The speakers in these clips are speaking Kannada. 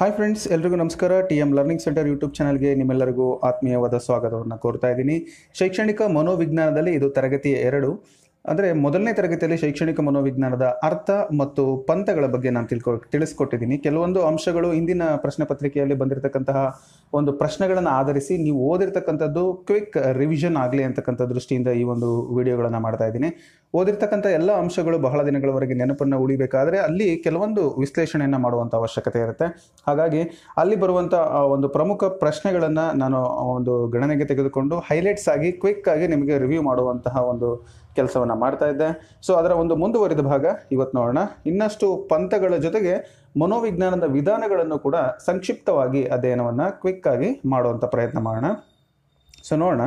ಹಾಯ್ ಫ್ರೆಂಡ್ಸ್ ಎಲ್ರಿಗೂ ನಮಸ್ಕಾರ T M learning centre YouTube ಚಾನಲ್ಗೆ ನಿಮ್ಮೆಲ್ಲರಿಗೂ ಆತ್ಮೀಯವಾದ ಸ್ವಾಗತವನ್ನು ಕೋರ್ತಾ ಇದ್ದೀನಿ ಶೈಕ್ಷಣಿಕ ಮನೋವಿಜ್ಞಾನದಲ್ಲಿ ಇದು ತರಗತಿಯ ಎರಡು ಅಂದರೆ ಮೊದಲನೇ ತರಗತಿಯಲ್ಲಿ ಶೈಕ್ಷಣಿಕ ಮನೋವಿಜ್ಞಾನದ ಅರ್ಥ ಮತ್ತು ಪಂಥಗಳ ಬಗ್ಗೆ ನಾನು ತಿಳ್ಕೊ ತಿಳಿಸ್ಕೊಟ್ಟಿದ್ದೀನಿ ಕೆಲವೊಂದು ಅಂಶಗಳು ಇಂದಿನ ಪ್ರಶ್ನೆ ಪತ್ರಿಕೆಯಲ್ಲಿ ಬಂದಿರತಕ್ಕಂತಹ ಒಂದು ಪ್ರಶ್ನೆಗಳನ್ನು ಆಧರಿಸಿ ನೀವು ಓದಿರ್ತಕ್ಕಂಥದ್ದು ಕ್ವಿಕ್ ರಿವಿಷನ್ ಆಗಲಿ ಅಂತಕ್ಕಂಥ ದೃಷ್ಟಿಯಿಂದ ಈ ಒಂದು ವಿಡಿಯೋಗಳನ್ನು ಮಾಡ್ತಾ ಇದ್ದೀನಿ ಓದಿರ್ತಕ್ಕಂಥ ಎಲ್ಲ ಅಂಶಗಳು ಬಹಳ ದಿನಗಳವರೆಗೆ ನೆನಪನ್ನು ಉಳಿಬೇಕಾದರೆ ಅಲ್ಲಿ ಕೆಲವೊಂದು ವಿಶ್ಲೇಷಣೆಯನ್ನು ಮಾಡುವಂಥ ಅವಶ್ಯಕತೆ ಇರುತ್ತೆ ಹಾಗಾಗಿ ಅಲ್ಲಿ ಬರುವಂಥ ಒಂದು ಪ್ರಮುಖ ಪ್ರಶ್ನೆಗಳನ್ನು ನಾನು ಒಂದು ಗಣನೆಗೆ ತೆಗೆದುಕೊಂಡು ಹೈಲೈಟ್ಸ್ ಆಗಿ ಕ್ವಿಕ್ ಆಗಿ ನಿಮಗೆ ರಿವ್ಯೂ ಮಾಡುವಂತಹ ಒಂದು ಕೆಲಸವನ್ನು ಮಾಡ್ತಾ ಇದ್ದೆ ಸೊ ಅದರ ಒಂದು ಮುಂದುವರಿದ ಭಾಗ ಇವತ್ತು ನೋಡೋಣ ಇನ್ನಷ್ಟು ಪಂಥಗಳ ಜೊತೆಗೆ ಮನೋವಿಜ್ಞಾನದ ವಿಧಾನಗಳನ್ನು ಕೂಡ ಸಂಕ್ಷಿಪ್ತವಾಗಿ ಅಧ್ಯಯನವನ್ನು ಕ್ವಿಕ್ಕಾಗಿ ಮಾಡುವಂಥ ಪ್ರಯತ್ನ ಮಾಡೋಣ ಸೊ ನೋಡೋಣ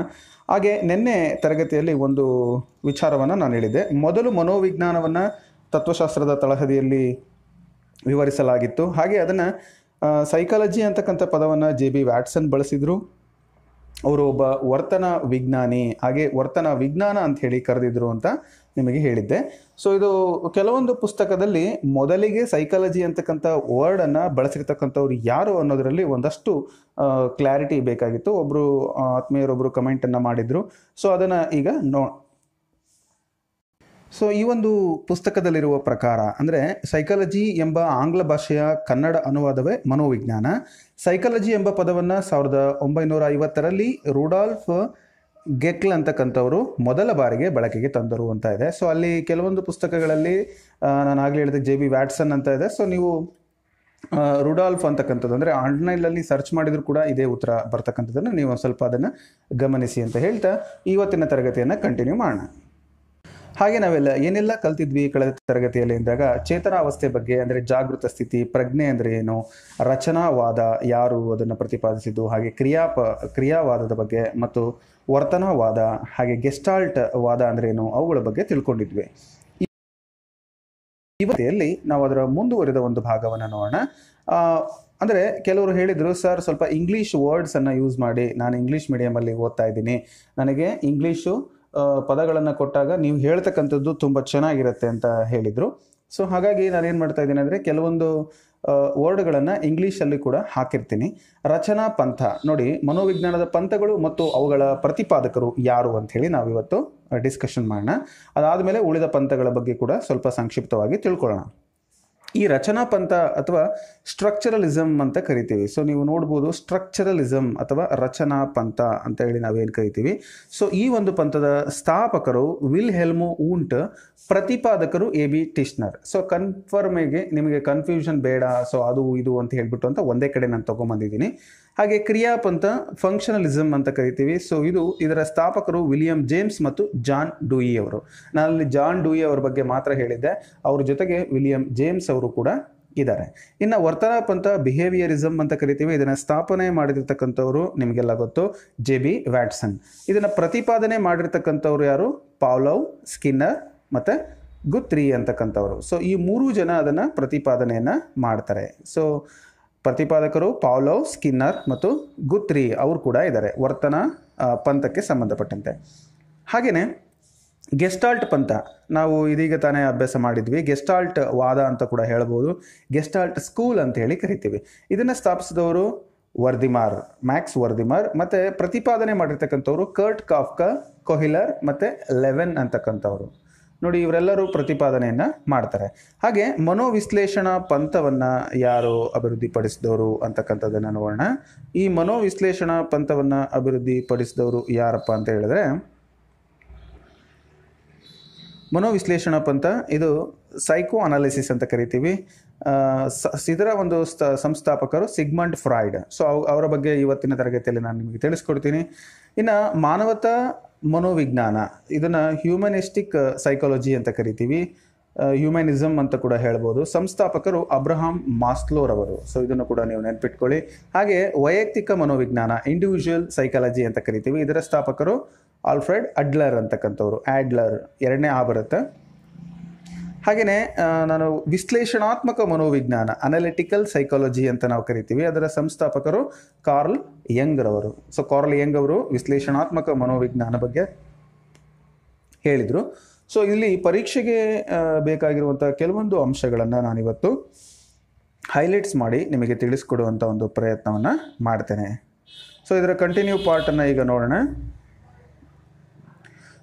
ಹಾಗೆ ನಿನ್ನೆ ತರಗತಿಯಲ್ಲಿ ಒಂದು ವಿಚಾರವನ್ನು ನಾನು ಹೇಳಿದೆ ಮೊದಲು ಮನೋವಿಜ್ಞಾನವನ್ನು ತತ್ವಶಾಸ್ತ್ರದ ತಳಹದಿಯಲ್ಲಿ ವಿವರಿಸಲಾಗಿತ್ತು ಹಾಗೆ ಅದನ್ನು ಸೈಕಾಲಜಿ ಅಂತಕ್ಕಂಥ ಪದವನ್ನು ಜೆ ಬಿ ವ್ಯಾಟ್ಸನ್ ಬಳಸಿದರು ಅವರು ಒಬ್ಬ ವರ್ತನ ವಿಜ್ಞಾನಿ ಹಾಗೆ ವರ್ತನ ವಿಜ್ಞಾನ ಅಂತ ಹೇಳಿ ಕರೆದಿದ್ರು ಅಂತ ನಿಮಗೆ ಹೇಳಿದ್ದೆ ಸೊ ಇದು ಕೆಲವೊಂದು ಪುಸ್ತಕದಲ್ಲಿ ಮೊದಲಿಗೆ ಸೈಕಾಲಜಿ ಅಂತಕ್ಕಂಥ ವರ್ಡನ್ನು ಬಳಸಿರ್ತಕ್ಕಂಥವ್ರು ಯಾರು ಅನ್ನೋದರಲ್ಲಿ ಒಂದಷ್ಟು ಕ್ಲಾರಿಟಿ ಬೇಕಾಗಿತ್ತು ಒಬ್ಬರು ಆತ್ಮೀಯರೊಬ್ಬರು ಕಮೆಂಟನ್ನು ಮಾಡಿದರು ಸೊ ಅದನ್ನು ಈಗ ನೋ ಸೊ ಈ ಒಂದು ಪುಸ್ತಕದಲ್ಲಿರುವ ಪ್ರಕಾರ ಅಂದರೆ ಸೈಕಾಲಜಿ ಎಂಬ ಆಂಗ್ಲ ಭಾಷೆಯ ಕನ್ನಡ ಅನುವಾದವೇ ಮನೋವಿಜ್ಞಾನ ಸೈಕಾಲಜಿ ಎಂಬ ಪದವನ್ನು ಸಾವಿರದ ಒಂಬೈನೂರ ಐವತ್ತರಲ್ಲಿ ರೂಡಾಲ್ಫ್ ಗೆಕ್ಲ್ ಅಂತಕ್ಕಂಥವರು ಮೊದಲ ಬಾರಿಗೆ ಬಳಕೆಗೆ ತಂದರು ಅಂತ ಇದೆ ಸೊ ಅಲ್ಲಿ ಕೆಲವೊಂದು ಪುಸ್ತಕಗಳಲ್ಲಿ ನಾನು ಆಗಲೇ ಹೇಳಿದೆ ಜೆ ಬಿ ವ್ಯಾಟ್ಸನ್ ಅಂತ ಇದೆ ಸೊ ನೀವು ರುಡಾಲ್ಫ್ ಅಂತಕ್ಕಂಥದ್ದು ಅಂದರೆ ಆನ್ಲೈನಲ್ಲಿ ಸರ್ಚ್ ಮಾಡಿದರೂ ಕೂಡ ಇದೇ ಉತ್ತರ ಬರ್ತಕ್ಕಂಥದ್ದನ್ನು ನೀವು ಸ್ವಲ್ಪ ಅದನ್ನು ಗಮನಿಸಿ ಅಂತ ಹೇಳ್ತಾ ಇವತ್ತಿನ ತರಗತಿಯನ್ನು ಕಂಟಿನ್ಯೂ ಮಾಡೋಣ ಹಾಗೆ ನಾವೆಲ್ಲ ಏನೆಲ್ಲ ಕಲ್ತಿದ್ವಿ ಕಳೆದ ತರಗತಿಯಲ್ಲಿ ಇದ್ದಾಗ ಚೇತನಾವಸ್ಥೆ ಬಗ್ಗೆ ಅಂದರೆ ಜಾಗೃತ ಸ್ಥಿತಿ ಪ್ರಜ್ಞೆ ಅಂದರೆ ಏನು ರಚನಾವಾದ ಯಾರು ಅದನ್ನು ಪ್ರತಿಪಾದಿಸಿದ್ದು ಹಾಗೆ ಕ್ರಿಯಾಪ ಕ್ರಿಯಾವಾದದ ಬಗ್ಗೆ ಮತ್ತು ವರ್ತನವಾದ ಹಾಗೆ ಗೆಸ್ಟಾಲ್ಟ್ ವಾದ ಅಂದರೆ ಏನು ಅವುಗಳ ಬಗ್ಗೆ ತಿಳ್ಕೊಂಡಿದ್ವಿ ಇವತ್ತೆಯಲ್ಲಿ ನಾವು ಅದರ ಮುಂದುವರೆದ ಒಂದು ಭಾಗವನ್ನು ನೋಡೋಣ ಅಂದರೆ ಕೆಲವರು ಹೇಳಿದರು ಸರ್ ಸ್ವಲ್ಪ ಇಂಗ್ಲೀಷ್ ವರ್ಡ್ಸನ್ನು ಯೂಸ್ ಮಾಡಿ ನಾನು ಇಂಗ್ಲೀಷ್ ಮೀಡಿಯಮಲ್ಲಿ ಓದ್ತಾ ಇದ್ದೀನಿ ನನಗೆ ಇಂಗ್ಲೀಷು ಪದಗಳನ್ನು ಕೊಟ್ಟಾಗ ನೀವು ಹೇಳ್ತಕ್ಕಂಥದ್ದು ತುಂಬ ಚೆನ್ನಾಗಿರುತ್ತೆ ಅಂತ ಹೇಳಿದರು ಸೊ ಹಾಗಾಗಿ ನಾನೇನು ಮಾಡ್ತಾ ಇದ್ದೀನಿ ಅಂದರೆ ಕೆಲವೊಂದು ವರ್ಡ್ಗಳನ್ನು ಇಂಗ್ಲೀಷಲ್ಲಿ ಕೂಡ ಹಾಕಿರ್ತೀನಿ ರಚನಾ ಪಂಥ ನೋಡಿ ಮನೋವಿಜ್ಞಾನದ ಪಂಥಗಳು ಮತ್ತು ಅವುಗಳ ಪ್ರತಿಪಾದಕರು ಯಾರು ಅಂಥೇಳಿ ನಾವಿವತ್ತು ಡಿಸ್ಕಷನ್ ಮಾಡೋಣ ಅದಾದಮೇಲೆ ಉಳಿದ ಪಂಥಗಳ ಬಗ್ಗೆ ಕೂಡ ಸ್ವಲ್ಪ ಸಂಕ್ಷಿಪ್ತವಾಗಿ ತಿಳ್ಕೊಳ್ಳೋಣ ಈ ರಚನಾ ಪಂಥ ಅಥವಾ ಸ್ಟ್ರಕ್ಚರಲಿಸಮ್ ಅಂತ ಕರಿತೀವಿ ಸೊ ನೀವು ನೋಡ್ಬೋದು ಸ್ಟ್ರಕ್ಚರಲಿಸಮ್ ಅಥವಾ ರಚನಾ ಪಂಥ ಅಂತ ಹೇಳಿ ನಾವೇನು ಕರಿತೀವಿ ಸೊ ಈ ಒಂದು ಪಂಥದ ಸ್ಥಾಪಕರು ವಿಲ್ ಹೆಲ್ಮು ಊಂಟ್ ಪ್ರತಿಪಾದಕರು ಎ ಬಿ ಟಿಶ್ನರ್ ಸೊ ಆಗಿ ನಿಮಗೆ ಕನ್ಫ್ಯೂಷನ್ ಬೇಡ ಸೊ ಅದು ಇದು ಅಂತ ಹೇಳ್ಬಿಟ್ಟು ಅಂತ ಒಂದೇ ಕಡೆ ನಾನು ತೊಗೊಂಬಂದಿದ್ದೀನಿ ಹಾಗೆ ಕ್ರಿಯಾಪಂಥ ಫಂಕ್ಷನಲಿಸಮ್ ಅಂತ ಕರಿತೀವಿ ಸೊ ಇದು ಇದರ ಸ್ಥಾಪಕರು ವಿಲಿಯಂ ಜೇಮ್ಸ್ ಮತ್ತು ಜಾನ್ ಡೂಯಿ ಅವರು ನಾನಲ್ಲಿ ಜಾನ್ ಡೂಯಿ ಅವರ ಬಗ್ಗೆ ಮಾತ್ರ ಹೇಳಿದ್ದೆ ಅವ್ರ ಜೊತೆಗೆ ವಿಲಿಯಂ ಜೇಮ್ಸ್ ಅವರು ಕೂಡ ಇದ್ದಾರೆ ಇನ್ನು ವರ್ತನ ಪಂಥ ಬಿಹೇವಿಯರಿಸಮ್ ಅಂತ ಕರಿತೀವಿ ಇದನ್ನು ಸ್ಥಾಪನೆ ಮಾಡಿರ್ತಕ್ಕಂಥವ್ರು ನಿಮಗೆಲ್ಲ ಗೊತ್ತು ಜೆ ಬಿ ವ್ಯಾಟ್ಸನ್ ಇದನ್ನು ಪ್ರತಿಪಾದನೆ ಮಾಡಿರ್ತಕ್ಕಂಥವ್ರು ಯಾರು ಪಾವ್ಲವ್ ಸ್ಕಿನ್ನರ್ ಮತ್ತು ಗುತ್ರಿ ಅಂತಕ್ಕಂಥವ್ರು ಸೊ ಈ ಮೂರು ಜನ ಅದನ್ನು ಪ್ರತಿಪಾದನೆಯನ್ನು ಮಾಡ್ತಾರೆ ಸೊ ಪ್ರತಿಪಾದಕರು ಪಾವ್ಲೋ ಸ್ಕಿನ್ನರ್ ಮತ್ತು ಗುತ್ರಿ ಅವರು ಕೂಡ ಇದ್ದಾರೆ ವರ್ತನ ಪಂಥಕ್ಕೆ ಸಂಬಂಧಪಟ್ಟಂತೆ ಹಾಗೆಯೇ ಗೆಸ್ಟಾಲ್ಟ್ ಪಂಥ ನಾವು ಇದೀಗ ತಾನೇ ಅಭ್ಯಾಸ ಮಾಡಿದ್ವಿ ಗೆಸ್ಟಾಲ್ಟ್ ವಾದ ಅಂತ ಕೂಡ ಹೇಳ್ಬೋದು ಗೆಸ್ಟಾಲ್ಟ್ ಸ್ಕೂಲ್ ಅಂತ ಹೇಳಿ ಕರಿತೀವಿ ಇದನ್ನು ಸ್ಥಾಪಿಸಿದವರು ವರ್ದಿಮಾರ್ ಮ್ಯಾಕ್ಸ್ ವರ್ದಿಮಾರ್ ಮತ್ತು ಪ್ರತಿಪಾದನೆ ಮಾಡಿರ್ತಕ್ಕಂಥವ್ರು ಕರ್ಟ್ ಕಾಫ್ಕ ಕೊಹಿಲರ್ ಮತ್ತು ಲೆವೆನ್ ಅಂತಕ್ಕಂಥವ್ರು ನೋಡಿ ಇವರೆಲ್ಲರೂ ಪ್ರತಿಪಾದನೆಯನ್ನು ಮಾಡ್ತಾರೆ ಹಾಗೆ ಮನೋವಿಶ್ಲೇಷಣಾ ಪಂಥವನ್ನು ಯಾರು ಅಭಿವೃದ್ಧಿಪಡಿಸಿದವರು ಅಂತಕ್ಕಂಥದ್ದನ್ನು ನೋಡೋಣ ಈ ಮನೋವಿಶ್ಲೇಷಣಾ ಪಂಥವನ್ನು ಅಭಿವೃದ್ಧಿಪಡಿಸಿದವರು ಯಾರಪ್ಪ ಅಂತ ಹೇಳಿದ್ರೆ ಮನೋವಿಶ್ಲೇಷಣಾ ಪಂಥ ಇದು ಸೈಕೋ ಅನಾಲಿಸಿಸ್ ಅಂತ ಕರಿತೀವಿ ಇದರ ಒಂದು ಸಂಸ್ಥಾಪಕರು ಸಿಗ್ಮಂಡ್ ಫ್ರಾಯ್ಡ್ ಸೊ ಅವರ ಬಗ್ಗೆ ಇವತ್ತಿನ ತರಗತಿಯಲ್ಲಿ ನಾನು ನಿಮಗೆ ತಿಳಿಸ್ಕೊಡ್ತೀನಿ ಇನ್ನು ಮಾನವತಾ ಮನೋವಿಜ್ಞಾನ ಇದನ್ನು ಹ್ಯೂಮನಿಸ್ಟಿಕ್ ಸೈಕಾಲಜಿ ಅಂತ ಕರಿತೀವಿ ಹ್ಯೂಮನಿಸಮ್ ಅಂತ ಕೂಡ ಹೇಳ್ಬೋದು ಸಂಸ್ಥಾಪಕರು ಅಬ್ರಹಾಂ ಅವರು ಸೊ ಇದನ್ನು ಕೂಡ ನೀವು ನೆನ್ಪಿಟ್ಕೊಳ್ಳಿ ಹಾಗೆ ವೈಯಕ್ತಿಕ ಮನೋವಿಜ್ಞಾನ ಇಂಡಿವಿಜುವಲ್ ಸೈಕಾಲಜಿ ಅಂತ ಕರಿತೀವಿ ಇದರ ಸ್ಥಾಪಕರು ಆಲ್ಫ್ರೆಡ್ ಅಡ್ಲರ್ ಅಂತಕ್ಕಂಥವ್ರು ಆಡ್ಲರ್ ಎರಡನೇ ಆ ಬರುತ್ತೆ ಹಾಗೆಯೇ ನಾನು ವಿಶ್ಲೇಷಣಾತ್ಮಕ ಮನೋವಿಜ್ಞಾನ ಅನಾಲಿಟಿಕಲ್ ಸೈಕಾಲಜಿ ಅಂತ ನಾವು ಕರಿತೀವಿ ಅದರ ಸಂಸ್ಥಾಪಕರು ಕಾರ್ಲ್ ಯಂಗ್ರವರು ಸೊ ಕಾರ್ಲ್ ಯಂಗ್ ಅವರು ವಿಶ್ಲೇಷಣಾತ್ಮಕ ಮನೋವಿಜ್ಞಾನ ಬಗ್ಗೆ ಹೇಳಿದರು ಸೊ ಇಲ್ಲಿ ಪರೀಕ್ಷೆಗೆ ಬೇಕಾಗಿರುವಂಥ ಕೆಲವೊಂದು ಅಂಶಗಳನ್ನು ನಾನಿವತ್ತು ಹೈಲೈಟ್ಸ್ ಮಾಡಿ ನಿಮಗೆ ತಿಳಿಸ್ಕೊಡುವಂಥ ಒಂದು ಪ್ರಯತ್ನವನ್ನು ಮಾಡ್ತೇನೆ ಸೊ ಇದರ ಕಂಟಿನ್ಯೂ ಪಾರ್ಟನ್ನು ಈಗ ನೋಡೋಣ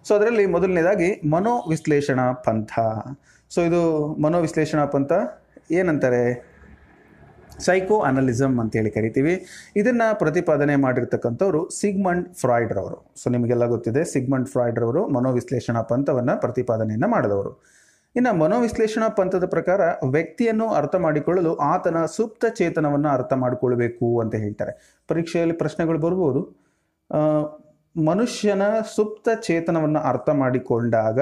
ಸೊ ಅದರಲ್ಲಿ ಮೊದಲನೇದಾಗಿ ಮನೋವಿಶ್ಲೇಷಣಾ ಪಂಥ ಸೊ ಇದು ಮನೋವಿಶ್ಲೇಷಣಾ ಪಂಥ ಏನಂತಾರೆ ಸೈಕೋ ಅನಲಿಸಮ್ ಅಂತೇಳಿ ಕರಿತೀವಿ ಇದನ್ನು ಪ್ರತಿಪಾದನೆ ಮಾಡಿರ್ತಕ್ಕಂಥವ್ರು ಸಿಗ್ಮಂಡ್ ರವರು ಸೊ ನಿಮಗೆಲ್ಲ ಗೊತ್ತಿದೆ ಸಿಗ್ಮಂಡ್ ರವರು ಮನೋವಿಶ್ಲೇಷಣಾ ಪಂಥವನ್ನು ಪ್ರತಿಪಾದನೆಯನ್ನು ಮಾಡಿದವರು ಇನ್ನು ಮನೋವಿಶ್ಲೇಷಣಾ ಪಂಥದ ಪ್ರಕಾರ ವ್ಯಕ್ತಿಯನ್ನು ಅರ್ಥ ಮಾಡಿಕೊಳ್ಳಲು ಆತನ ಸುಪ್ತ ಚೇತನವನ್ನು ಅರ್ಥ ಮಾಡಿಕೊಳ್ಬೇಕು ಅಂತ ಹೇಳ್ತಾರೆ ಪರೀಕ್ಷೆಯಲ್ಲಿ ಪ್ರಶ್ನೆಗಳು ಬರ್ಬೋದು ಮನುಷ್ಯನ ಸುಪ್ತ ಚೇತನವನ್ನು ಅರ್ಥ ಮಾಡಿಕೊಂಡಾಗ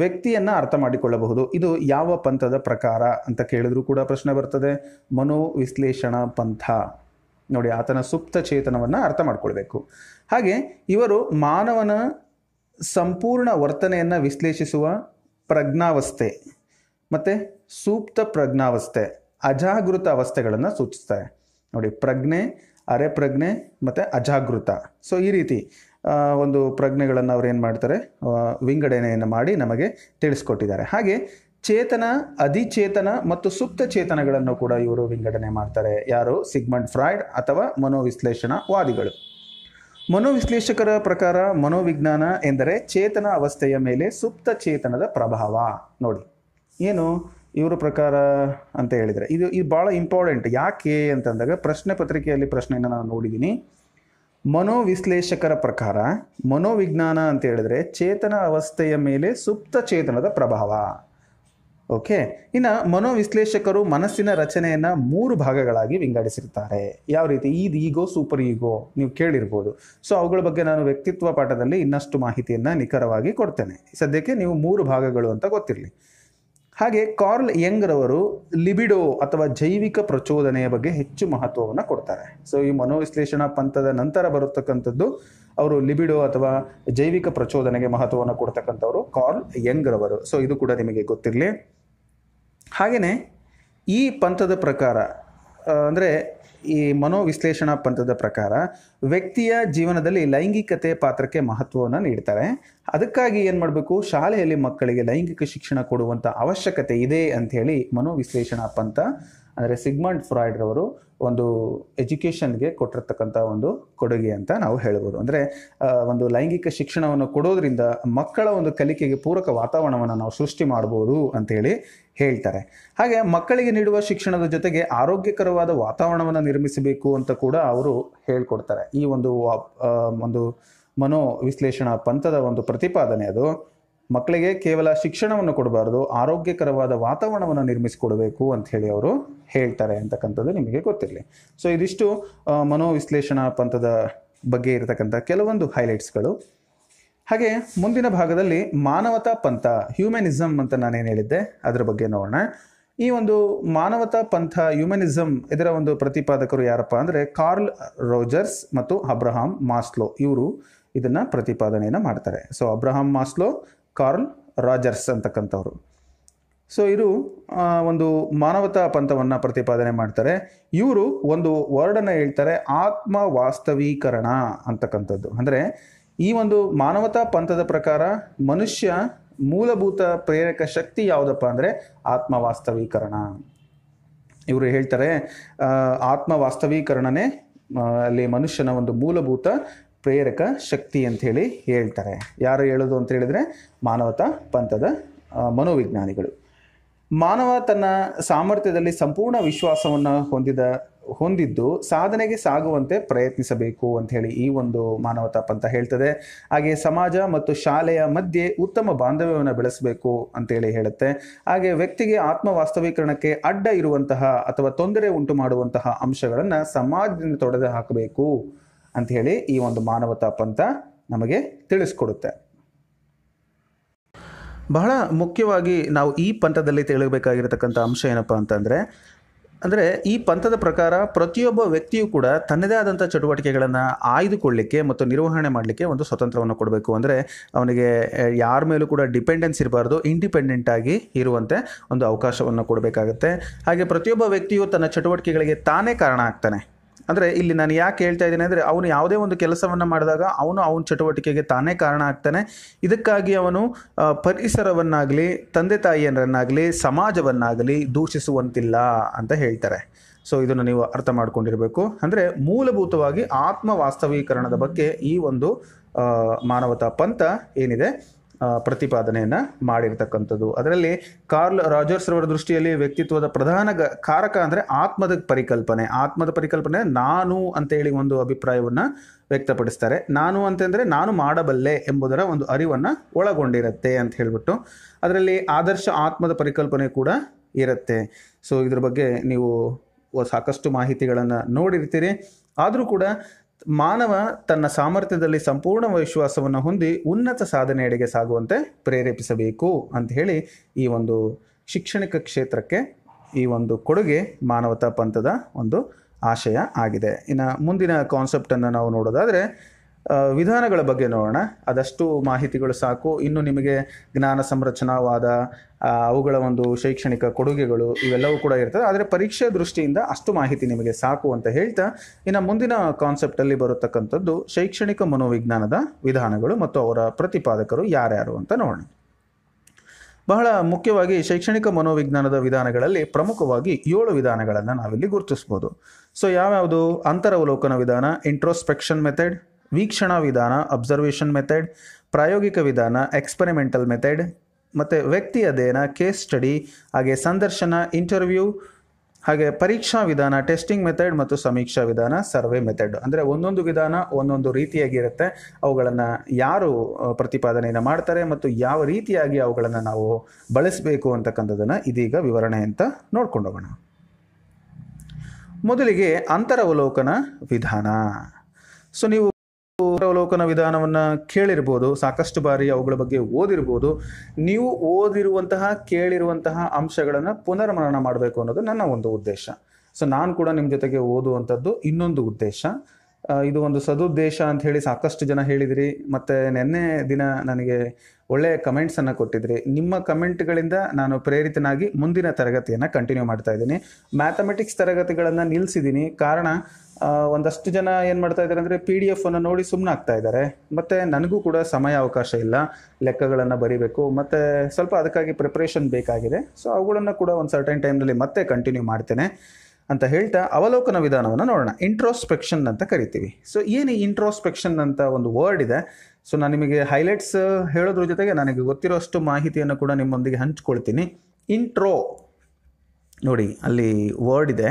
ವ್ಯಕ್ತಿಯನ್ನು ಅರ್ಥ ಮಾಡಿಕೊಳ್ಳಬಹುದು ಇದು ಯಾವ ಪಂಥದ ಪ್ರಕಾರ ಅಂತ ಕೇಳಿದ್ರು ಕೂಡ ಪ್ರಶ್ನೆ ಬರ್ತದೆ ಮನೋವಿಶ್ಲೇಷಣ ಪಂಥ ನೋಡಿ ಆತನ ಸುಪ್ತ ಚೇತನವನ್ನು ಅರ್ಥ ಮಾಡಿಕೊಳ್ಬೇಕು ಹಾಗೆ ಇವರು ಮಾನವನ ಸಂಪೂರ್ಣ ವರ್ತನೆಯನ್ನು ವಿಶ್ಲೇಷಿಸುವ ಪ್ರಜ್ಞಾವಸ್ಥೆ ಮತ್ತು ಸೂಕ್ತ ಪ್ರಜ್ಞಾವಸ್ಥೆ ಅಜಾಗೃತ ಅವಸ್ಥೆಗಳನ್ನು ಸೂಚಿಸ್ತಾರೆ ನೋಡಿ ಪ್ರಜ್ಞೆ ಅರೆ ಪ್ರಜ್ಞೆ ಮತ್ತು ಅಜಾಗೃತ ಸೊ ಈ ರೀತಿ ಒಂದು ಪ್ರಜ್ಞೆಗಳನ್ನು ಅವ್ರು ಏನು ಮಾಡ್ತಾರೆ ವಿಂಗಡಣೆಯನ್ನು ಮಾಡಿ ನಮಗೆ ತಿಳಿಸ್ಕೊಟ್ಟಿದ್ದಾರೆ ಹಾಗೆ ಚೇತನ ಅಧಿಚೇತನ ಮತ್ತು ಸುಪ್ತ ಚೇತನಗಳನ್ನು ಕೂಡ ಇವರು ವಿಂಗಡಣೆ ಮಾಡ್ತಾರೆ ಯಾರು ಸಿಗ್ಮಂಡ್ ಫ್ರಾಯ್ಡ್ ಅಥವಾ ಮನೋವಿಶ್ಲೇಷಣಾವಾದಿಗಳು ಮನೋವಿಶ್ಲೇಷಕರ ಪ್ರಕಾರ ಮನೋವಿಜ್ಞಾನ ಎಂದರೆ ಚೇತನ ಅವಸ್ಥೆಯ ಮೇಲೆ ಸುಪ್ತ ಚೇತನದ ಪ್ರಭಾವ ನೋಡಿ ಏನು ಇವರ ಪ್ರಕಾರ ಅಂತ ಹೇಳಿದರೆ ಇದು ಇದು ಭಾಳ ಇಂಪಾರ್ಟೆಂಟ್ ಯಾಕೆ ಅಂತಂದಾಗ ಪ್ರಶ್ನೆ ಪತ್ರಿಕೆಯಲ್ಲಿ ಪ್ರಶ್ನೆಯನ್ನು ನಾನು ನೋಡಿದ್ದೀನಿ ಮನೋವಿಶ್ಲೇಷಕರ ಪ್ರಕಾರ ಮನೋವಿಜ್ಞಾನ ಅಂತ ಹೇಳಿದ್ರೆ ಚೇತನ ಅವಸ್ಥೆಯ ಮೇಲೆ ಸುಪ್ತ ಚೇತನದ ಪ್ರಭಾವ ಓಕೆ ಇನ್ನು ಮನೋವಿಶ್ಲೇಷಕರು ಮನಸ್ಸಿನ ರಚನೆಯನ್ನು ಮೂರು ಭಾಗಗಳಾಗಿ ವಿಂಗಡಿಸಿರ್ತಾರೆ ಯಾವ ರೀತಿ ಈದ್ ಈಗೋ ಸೂಪರ್ ಈಗೋ ನೀವು ಕೇಳಿರ್ಬೋದು ಸೊ ಅವುಗಳ ಬಗ್ಗೆ ನಾನು ವ್ಯಕ್ತಿತ್ವ ಪಾಠದಲ್ಲಿ ಇನ್ನಷ್ಟು ಮಾಹಿತಿಯನ್ನು ನಿಖರವಾಗಿ ಕೊಡ್ತೇನೆ ಸದ್ಯಕ್ಕೆ ನೀವು ಮೂರು ಭಾಗಗಳು ಅಂತ ಗೊತ್ತಿರಲಿ ಹಾಗೆ ಕಾರ್ಲ್ ಯಂಗ್ರವರು ಲಿಬಿಡೋ ಅಥವಾ ಜೈವಿಕ ಪ್ರಚೋದನೆಯ ಬಗ್ಗೆ ಹೆಚ್ಚು ಮಹತ್ವವನ್ನು ಕೊಡ್ತಾರೆ ಸೊ ಈ ಮನೋವಿಶ್ಲೇಷಣಾ ಪಂಥದ ನಂತರ ಬರತಕ್ಕಂಥದ್ದು ಅವರು ಲಿಬಿಡೋ ಅಥವಾ ಜೈವಿಕ ಪ್ರಚೋದನೆಗೆ ಮಹತ್ವವನ್ನು ಕೊಡ್ತಕ್ಕಂಥವರು ಕಾರ್ಲ್ ಯಂಗ್ರವರು ಸೊ ಇದು ಕೂಡ ನಿಮಗೆ ಗೊತ್ತಿರಲಿ ಹಾಗೆಯೇ ಈ ಪಂಥದ ಪ್ರಕಾರ ಅಂದರೆ ಈ ಮನೋವಿಶ್ಲೇಷಣಾ ಪಂಥದ ಪ್ರಕಾರ ವ್ಯಕ್ತಿಯ ಜೀವನದಲ್ಲಿ ಲೈಂಗಿಕತೆ ಪಾತ್ರಕ್ಕೆ ಮಹತ್ವವನ್ನು ನೀಡ್ತಾರೆ ಅದಕ್ಕಾಗಿ ಏನು ಮಾಡಬೇಕು ಶಾಲೆಯಲ್ಲಿ ಮಕ್ಕಳಿಗೆ ಲೈಂಗಿಕ ಶಿಕ್ಷಣ ಕೊಡುವಂಥ ಅವಶ್ಯಕತೆ ಇದೆ ಅಂಥೇಳಿ ಮನೋವಿಶ್ಲೇಷಣಾ ಪಂಥ ಅಂದರೆ ಸಿಗ್ಮಂಡ್ ಫ್ರಾಯ್ಡ್ ರವರು ಒಂದು ಎಜುಕೇಷನ್ಗೆ ಕೊಟ್ಟಿರ್ತಕ್ಕಂಥ ಒಂದು ಕೊಡುಗೆ ಅಂತ ನಾವು ಹೇಳ್ಬೋದು ಅಂದರೆ ಒಂದು ಲೈಂಗಿಕ ಶಿಕ್ಷಣವನ್ನು ಕೊಡೋದ್ರಿಂದ ಮಕ್ಕಳ ಒಂದು ಕಲಿಕೆಗೆ ಪೂರಕ ವಾತಾವರಣವನ್ನು ನಾವು ಸೃಷ್ಟಿ ಮಾಡ್ಬೋದು ಅಂತೇಳಿ ಹೇಳ್ತಾರೆ ಹಾಗೆ ಮಕ್ಕಳಿಗೆ ನೀಡುವ ಶಿಕ್ಷಣದ ಜೊತೆಗೆ ಆರೋಗ್ಯಕರವಾದ ವಾತಾವರಣವನ್ನು ನಿರ್ಮಿಸಬೇಕು ಅಂತ ಕೂಡ ಅವರು ಹೇಳ್ಕೊಡ್ತಾರೆ ಈ ಒಂದು ಒಂದು ಮನೋ ವಿಶ್ಲೇಷಣಾ ಪಂಥದ ಒಂದು ಪ್ರತಿಪಾದನೆ ಅದು ಮಕ್ಕಳಿಗೆ ಕೇವಲ ಶಿಕ್ಷಣವನ್ನು ಕೊಡಬಾರ್ದು ಆರೋಗ್ಯಕರವಾದ ವಾತಾವರಣವನ್ನು ನಿರ್ಮಿಸಿಕೊಡಬೇಕು ಅಂತ ಹೇಳಿ ಅವರು ಹೇಳ್ತಾರೆ ಅಂತಕ್ಕಂಥದ್ದು ನಿಮಗೆ ಗೊತ್ತಿರಲಿ ಸೊ ಇದಿಷ್ಟು ಮನೋವಿಶ್ಲೇಷಣಾ ಪಂಥದ ಬಗ್ಗೆ ಇರತಕ್ಕಂಥ ಕೆಲವೊಂದು ಹೈಲೈಟ್ಸ್ಗಳು ಹಾಗೆ ಮುಂದಿನ ಭಾಗದಲ್ಲಿ ಮಾನವತಾ ಪಂಥ ಹ್ಯೂಮನಿಸಮ್ ಅಂತ ನಾನೇನು ಹೇಳಿದ್ದೆ ಅದರ ಬಗ್ಗೆ ನೋಡೋಣ ಈ ಒಂದು ಮಾನವತಾ ಪಂಥ ಹ್ಯೂಮನಿಸಮ್ ಇದರ ಒಂದು ಪ್ರತಿಪಾದಕರು ಯಾರಪ್ಪ ಅಂದರೆ ಕಾರ್ಲ್ ರೋಜರ್ಸ್ ಮತ್ತು ಅಬ್ರಹಾಂ ಮಾಸ್ಲೋ ಇವರು ಇದನ್ನು ಪ್ರತಿಪಾದನೆಯನ್ನು ಮಾಡ್ತಾರೆ so Abraham Maslow Carl Rogers ಅಂತಕ್ಕಂಥವ್ರು ಸೊ ಇದು ಒಂದು ಮಾನವತಾ ಪಂಥವನ್ನು ಪ್ರತಿಪಾದನೆ ಮಾಡ್ತಾರೆ ಇವರು ಒಂದು ವರ್ಡನ್ನು ಹೇಳ್ತಾರೆ ಆತ್ಮ ವಾಸ್ತವೀಕರಣ ಅಂತಕ್ಕಂಥದ್ದು ಅಂದರೆ ಈ ಒಂದು ಮಾನವತಾ ಪಂಥದ ಪ್ರಕಾರ ಮನುಷ್ಯ ಮೂಲಭೂತ ಪ್ರೇರಕ ಶಕ್ತಿ ಯಾವುದಪ್ಪ ಅಂದರೆ ಆತ್ಮ ವಾಸ್ತವೀಕರಣ ಇವರು ಹೇಳ್ತಾರೆ ಆತ್ಮ ವಾಸ್ತವೀಕರಣನೇ ಅಲ್ಲಿ ಮನುಷ್ಯನ ಒಂದು ಮೂಲಭೂತ ಪ್ರೇರಕ ಶಕ್ತಿ ಅಂಥೇಳಿ ಹೇಳ್ತಾರೆ ಯಾರು ಹೇಳೋದು ಅಂತ ಹೇಳಿದರೆ ಮಾನವತಾ ಪಂಥದ ಮನೋವಿಜ್ಞಾನಿಗಳು ಮಾನವ ತನ್ನ ಸಾಮರ್ಥ್ಯದಲ್ಲಿ ಸಂಪೂರ್ಣ ವಿಶ್ವಾಸವನ್ನು ಹೊಂದಿದ ಹೊಂದಿದ್ದು ಸಾಧನೆಗೆ ಸಾಗುವಂತೆ ಪ್ರಯತ್ನಿಸಬೇಕು ಅಂತ ಹೇಳಿ ಈ ಒಂದು ಮಾನವತಾ ಪಂಥ ಹೇಳ್ತದೆ ಹಾಗೆ ಸಮಾಜ ಮತ್ತು ಶಾಲೆಯ ಮಧ್ಯೆ ಉತ್ತಮ ಬಾಂಧವ್ಯವನ್ನು ಬೆಳೆಸಬೇಕು ಅಂತೇಳಿ ಹೇಳುತ್ತೆ ಹಾಗೆ ವ್ಯಕ್ತಿಗೆ ಆತ್ಮ ವಾಸ್ತವೀಕರಣಕ್ಕೆ ಅಡ್ಡ ಇರುವಂತಹ ಅಥವಾ ತೊಂದರೆ ಉಂಟು ಮಾಡುವಂತಹ ಅಂಶಗಳನ್ನು ಸಮಾಜದಿಂದ ತೊಡೆದು ಹಾಕಬೇಕು ಅಂತ ಹೇಳಿ ಈ ಒಂದು ಮಾನವ ಪಂಥ ನಮಗೆ ತಿಳಿಸ್ಕೊಡುತ್ತೆ ಬಹಳ ಮುಖ್ಯವಾಗಿ ನಾವು ಈ ಪಂಥದಲ್ಲಿ ತಿಳಿಯಬೇಕಾಗಿರತಕ್ಕಂಥ ಅಂಶ ಏನಪ್ಪ ಅಂತಂದರೆ ಅಂದರೆ ಈ ಪಂಥದ ಪ್ರಕಾರ ಪ್ರತಿಯೊಬ್ಬ ವ್ಯಕ್ತಿಯೂ ಕೂಡ ತನ್ನದೇ ಆದಂಥ ಚಟುವಟಿಕೆಗಳನ್ನು ಆಯ್ದುಕೊಳ್ಳಿಕ್ಕೆ ಮತ್ತು ನಿರ್ವಹಣೆ ಮಾಡಲಿಕ್ಕೆ ಒಂದು ಸ್ವತಂತ್ರವನ್ನು ಕೊಡಬೇಕು ಅಂದರೆ ಅವನಿಗೆ ಯಾರ ಮೇಲೂ ಕೂಡ ಡಿಪೆಂಡೆನ್ಸ್ ಇರಬಾರ್ದು ಇಂಡಿಪೆಂಡೆಂಟ್ ಆಗಿ ಇರುವಂತೆ ಒಂದು ಅವಕಾಶವನ್ನು ಕೊಡಬೇಕಾಗುತ್ತೆ ಹಾಗೆ ಪ್ರತಿಯೊಬ್ಬ ವ್ಯಕ್ತಿಯು ತನ್ನ ಚಟುವಟಿಕೆಗಳಿಗೆ ತಾನೇ ಕಾರಣ ಆಗ್ತಾನೆ ಅಂದರೆ ಇಲ್ಲಿ ನಾನು ಯಾಕೆ ಹೇಳ್ತಾ ಇದ್ದೀನಿ ಅಂದರೆ ಅವನು ಯಾವುದೇ ಒಂದು ಕೆಲಸವನ್ನು ಮಾಡಿದಾಗ ಅವನು ಅವನ ಚಟುವಟಿಕೆಗೆ ತಾನೇ ಕಾರಣ ಆಗ್ತಾನೆ ಇದಕ್ಕಾಗಿ ಅವನು ಪರಿಸರವನ್ನಾಗಲಿ ತಂದೆ ತಾಯಿಯರನ್ನಾಗಲಿ ಸಮಾಜವನ್ನಾಗಲಿ ದೂಷಿಸುವಂತಿಲ್ಲ ಅಂತ ಹೇಳ್ತಾರೆ ಸೊ ಇದನ್ನು ನೀವು ಅರ್ಥ ಮಾಡ್ಕೊಂಡಿರಬೇಕು ಅಂದರೆ ಮೂಲಭೂತವಾಗಿ ಆತ್ಮ ವಾಸ್ತವೀಕರಣದ ಬಗ್ಗೆ ಈ ಒಂದು ಮಾನವತಾ ಪಂಥ ಏನಿದೆ ಪ್ರತಿಪಾದನೆಯನ್ನು ಮಾಡಿರ್ತಕ್ಕಂಥದ್ದು ಅದರಲ್ಲಿ ಕಾರ್ಲ್ ರಾಜರ್ಸ್ ರವರ ದೃಷ್ಟಿಯಲ್ಲಿ ವ್ಯಕ್ತಿತ್ವದ ಪ್ರಧಾನ ಕಾರಕ ಅಂದರೆ ಆತ್ಮದ ಪರಿಕಲ್ಪನೆ ಆತ್ಮದ ಪರಿಕಲ್ಪನೆ ನಾನು ಅಂತೇಳಿ ಒಂದು ಅಭಿಪ್ರಾಯವನ್ನು ವ್ಯಕ್ತಪಡಿಸ್ತಾರೆ ನಾನು ಅಂತಂದರೆ ನಾನು ಮಾಡಬಲ್ಲೆ ಎಂಬುದರ ಒಂದು ಅರಿವನ್ನು ಒಳಗೊಂಡಿರುತ್ತೆ ಅಂತ ಹೇಳಿಬಿಟ್ಟು ಅದರಲ್ಲಿ ಆದರ್ಶ ಆತ್ಮದ ಪರಿಕಲ್ಪನೆ ಕೂಡ ಇರುತ್ತೆ ಸೊ ಇದ್ರ ಬಗ್ಗೆ ನೀವು ಸಾಕಷ್ಟು ಮಾಹಿತಿಗಳನ್ನು ನೋಡಿರ್ತೀರಿ ಆದರೂ ಕೂಡ ಮಾನವ ತನ್ನ ಸಾಮರ್ಥ್ಯದಲ್ಲಿ ಸಂಪೂರ್ಣ ವಿಶ್ವಾಸವನ್ನು ಹೊಂದಿ ಉನ್ನತ ಸಾಧನೆಯಡೆಗೆ ಸಾಗುವಂತೆ ಪ್ರೇರೇಪಿಸಬೇಕು ಅಂತ ಹೇಳಿ ಈ ಒಂದು ಶಿಕ್ಷಣಿಕ ಕ್ಷೇತ್ರಕ್ಕೆ ಈ ಒಂದು ಕೊಡುಗೆ ಮಾನವತಾ ಪಂಥದ ಒಂದು ಆಶಯ ಆಗಿದೆ ಇನ್ನು ಮುಂದಿನ ಕಾನ್ಸೆಪ್ಟನ್ನು ನಾವು ನೋಡೋದಾದರೆ ವಿಧಾನಗಳ ಬಗ್ಗೆ ನೋಡೋಣ ಅದಷ್ಟು ಮಾಹಿತಿಗಳು ಸಾಕು ಇನ್ನು ನಿಮಗೆ ಜ್ಞಾನ ಸಂರಚನಾವಾದ ಅವುಗಳ ಒಂದು ಶೈಕ್ಷಣಿಕ ಕೊಡುಗೆಗಳು ಇವೆಲ್ಲವೂ ಕೂಡ ಇರ್ತದೆ ಆದರೆ ಪರೀಕ್ಷೆ ದೃಷ್ಟಿಯಿಂದ ಅಷ್ಟು ಮಾಹಿತಿ ನಿಮಗೆ ಸಾಕು ಅಂತ ಹೇಳ್ತಾ ಇನ್ನು ಮುಂದಿನ ಕಾನ್ಸೆಪ್ಟಲ್ಲಿ ಬರತಕ್ಕಂಥದ್ದು ಶೈಕ್ಷಣಿಕ ಮನೋವಿಜ್ಞಾನದ ವಿಧಾನಗಳು ಮತ್ತು ಅವರ ಪ್ರತಿಪಾದಕರು ಯಾರ್ಯಾರು ಅಂತ ನೋಡೋಣ ಬಹಳ ಮುಖ್ಯವಾಗಿ ಶೈಕ್ಷಣಿಕ ಮನೋವಿಜ್ಞಾನದ ವಿಧಾನಗಳಲ್ಲಿ ಪ್ರಮುಖವಾಗಿ ಏಳು ವಿಧಾನಗಳನ್ನು ನಾವಿಲ್ಲಿ ಗುರುತಿಸ್ಬೋದು ಸೊ ಯಾವ್ಯಾವುದು ಅಂತರವಲೋಕನ ವಿಧಾನ ಇಂಟ್ರೋಸ್ಪೆಕ್ಷನ್ ಮೆಥಡ್ ವೀಕ್ಷಣಾ ವಿಧಾನ ಅಬ್ಸರ್ವೇಷನ್ ಮೆಥಡ್ ಪ್ರಾಯೋಗಿಕ ವಿಧಾನ ಎಕ್ಸ್ಪೆರಿಮೆಂಟಲ್ ಮೆಥಡ್ ಮತ್ತು ವ್ಯಕ್ತಿ ಅಧ್ಯಯನ ಕೇಸ್ ಸ್ಟಡಿ ಹಾಗೆ ಸಂದರ್ಶನ ಇಂಟರ್ವ್ಯೂ ಹಾಗೆ ಪರೀಕ್ಷಾ ವಿಧಾನ ಟೆಸ್ಟಿಂಗ್ ಮೆಥಡ್ ಮತ್ತು ಸಮೀಕ್ಷಾ ವಿಧಾನ ಸರ್ವೆ ಮೆಥಡ್ ಅಂದರೆ ಒಂದೊಂದು ವಿಧಾನ ಒಂದೊಂದು ರೀತಿಯಾಗಿರುತ್ತೆ ಅವುಗಳನ್ನು ಯಾರು ಪ್ರತಿಪಾದನೆಯನ್ನು ಮಾಡ್ತಾರೆ ಮತ್ತು ಯಾವ ರೀತಿಯಾಗಿ ಅವುಗಳನ್ನು ನಾವು ಬಳಸಬೇಕು ಅಂತಕ್ಕಂಥದ್ದನ್ನು ಇದೀಗ ವಿವರಣೆ ಅಂತ ಹೋಗೋಣ ಮೊದಲಿಗೆ ಅಂತರವಲೋಕನ ವಿಧಾನ ಸೊ ನೀವು ಅವಲೋಕನ ವಿಧಾನವನ್ನು ಕೇಳಿರ್ಬೋದು ಸಾಕಷ್ಟು ಬಾರಿ ಅವುಗಳ ಬಗ್ಗೆ ಓದಿರ್ಬೋದು ನೀವು ಓದಿರುವಂತಹ ಕೇಳಿರುವಂತಹ ಅಂಶಗಳನ್ನು ಪುನರ್ಮರಣ ಮಾಡಬೇಕು ಅನ್ನೋದು ನನ್ನ ಒಂದು ಉದ್ದೇಶ ಸೊ ನಾನು ಕೂಡ ನಿಮ್ಮ ಜೊತೆಗೆ ಓದುವಂಥದ್ದು ಇನ್ನೊಂದು ಉದ್ದೇಶ ಇದು ಒಂದು ಸದುದ್ದೇಶ ಅಂತ ಹೇಳಿ ಸಾಕಷ್ಟು ಜನ ಹೇಳಿದಿರಿ ಮತ್ತು ನಿನ್ನೆ ದಿನ ನನಗೆ ಒಳ್ಳೆಯ ಕಮೆಂಟ್ಸನ್ನು ಕೊಟ್ಟಿದ್ರಿ ನಿಮ್ಮ ಕಮೆಂಟ್ಗಳಿಂದ ನಾನು ಪ್ರೇರಿತನಾಗಿ ಮುಂದಿನ ತರಗತಿಯನ್ನು ಕಂಟಿನ್ಯೂ ಮಾಡ್ತಾ ಇದ್ದೀನಿ ಮ್ಯಾಥಮೆಟಿಕ್ಸ್ ತರಗತಿಗಳನ್ನು ನಿಲ್ಲಿಸಿದ್ದೀನಿ ಕಾರಣ ಒಂದಷ್ಟು ಜನ ಏನು ಮಾಡ್ತಾ ಇದ್ದಾರೆ ಅಂದರೆ ಪಿ ಡಿ ಎಫನ್ನು ನೋಡಿ ಸುಮ್ಮನೆ ಇದ್ದಾರೆ ಮತ್ತು ನನಗೂ ಕೂಡ ಸಮಯ ಅವಕಾಶ ಇಲ್ಲ ಲೆಕ್ಕಗಳನ್ನು ಬರೀಬೇಕು ಮತ್ತು ಸ್ವಲ್ಪ ಅದಕ್ಕಾಗಿ ಪ್ರಿಪ್ರೇಷನ್ ಬೇಕಾಗಿದೆ ಸೊ ಅವುಗಳನ್ನು ಕೂಡ ಒಂದು ಸರ್ಟನ್ ಟೈಮ್ನಲ್ಲಿ ಮತ್ತೆ ಕಂಟಿನ್ಯೂ ಮಾಡ್ತೇನೆ ಅಂತ ಹೇಳ್ತಾ ಅವಲೋಕನ ವಿಧಾನವನ್ನು ನೋಡೋಣ ಇಂಟ್ರೋಸ್ಪೆಕ್ಷನ್ ಅಂತ ಕರಿತೀವಿ ಸೊ ಏನು ಇಂಟ್ರೋಸ್ಪೆಕ್ಷನ್ ಅಂತ ಒಂದು ವರ್ಡ್ ಇದೆ ಸೊ ನಾನು ನಿಮಗೆ ಹೈಲೈಟ್ಸ್ ಹೇಳೋದ್ರ ಜೊತೆಗೆ ನನಗೆ ಅಷ್ಟು ಮಾಹಿತಿಯನ್ನು ಕೂಡ ನಿಮ್ಮೊಂದಿಗೆ ಹಂಚ್ಕೊಳ್ತೀನಿ ಇಂಟ್ರೋ ನೋಡಿ ಅಲ್ಲಿ ವರ್ಡ್ ಇದೆ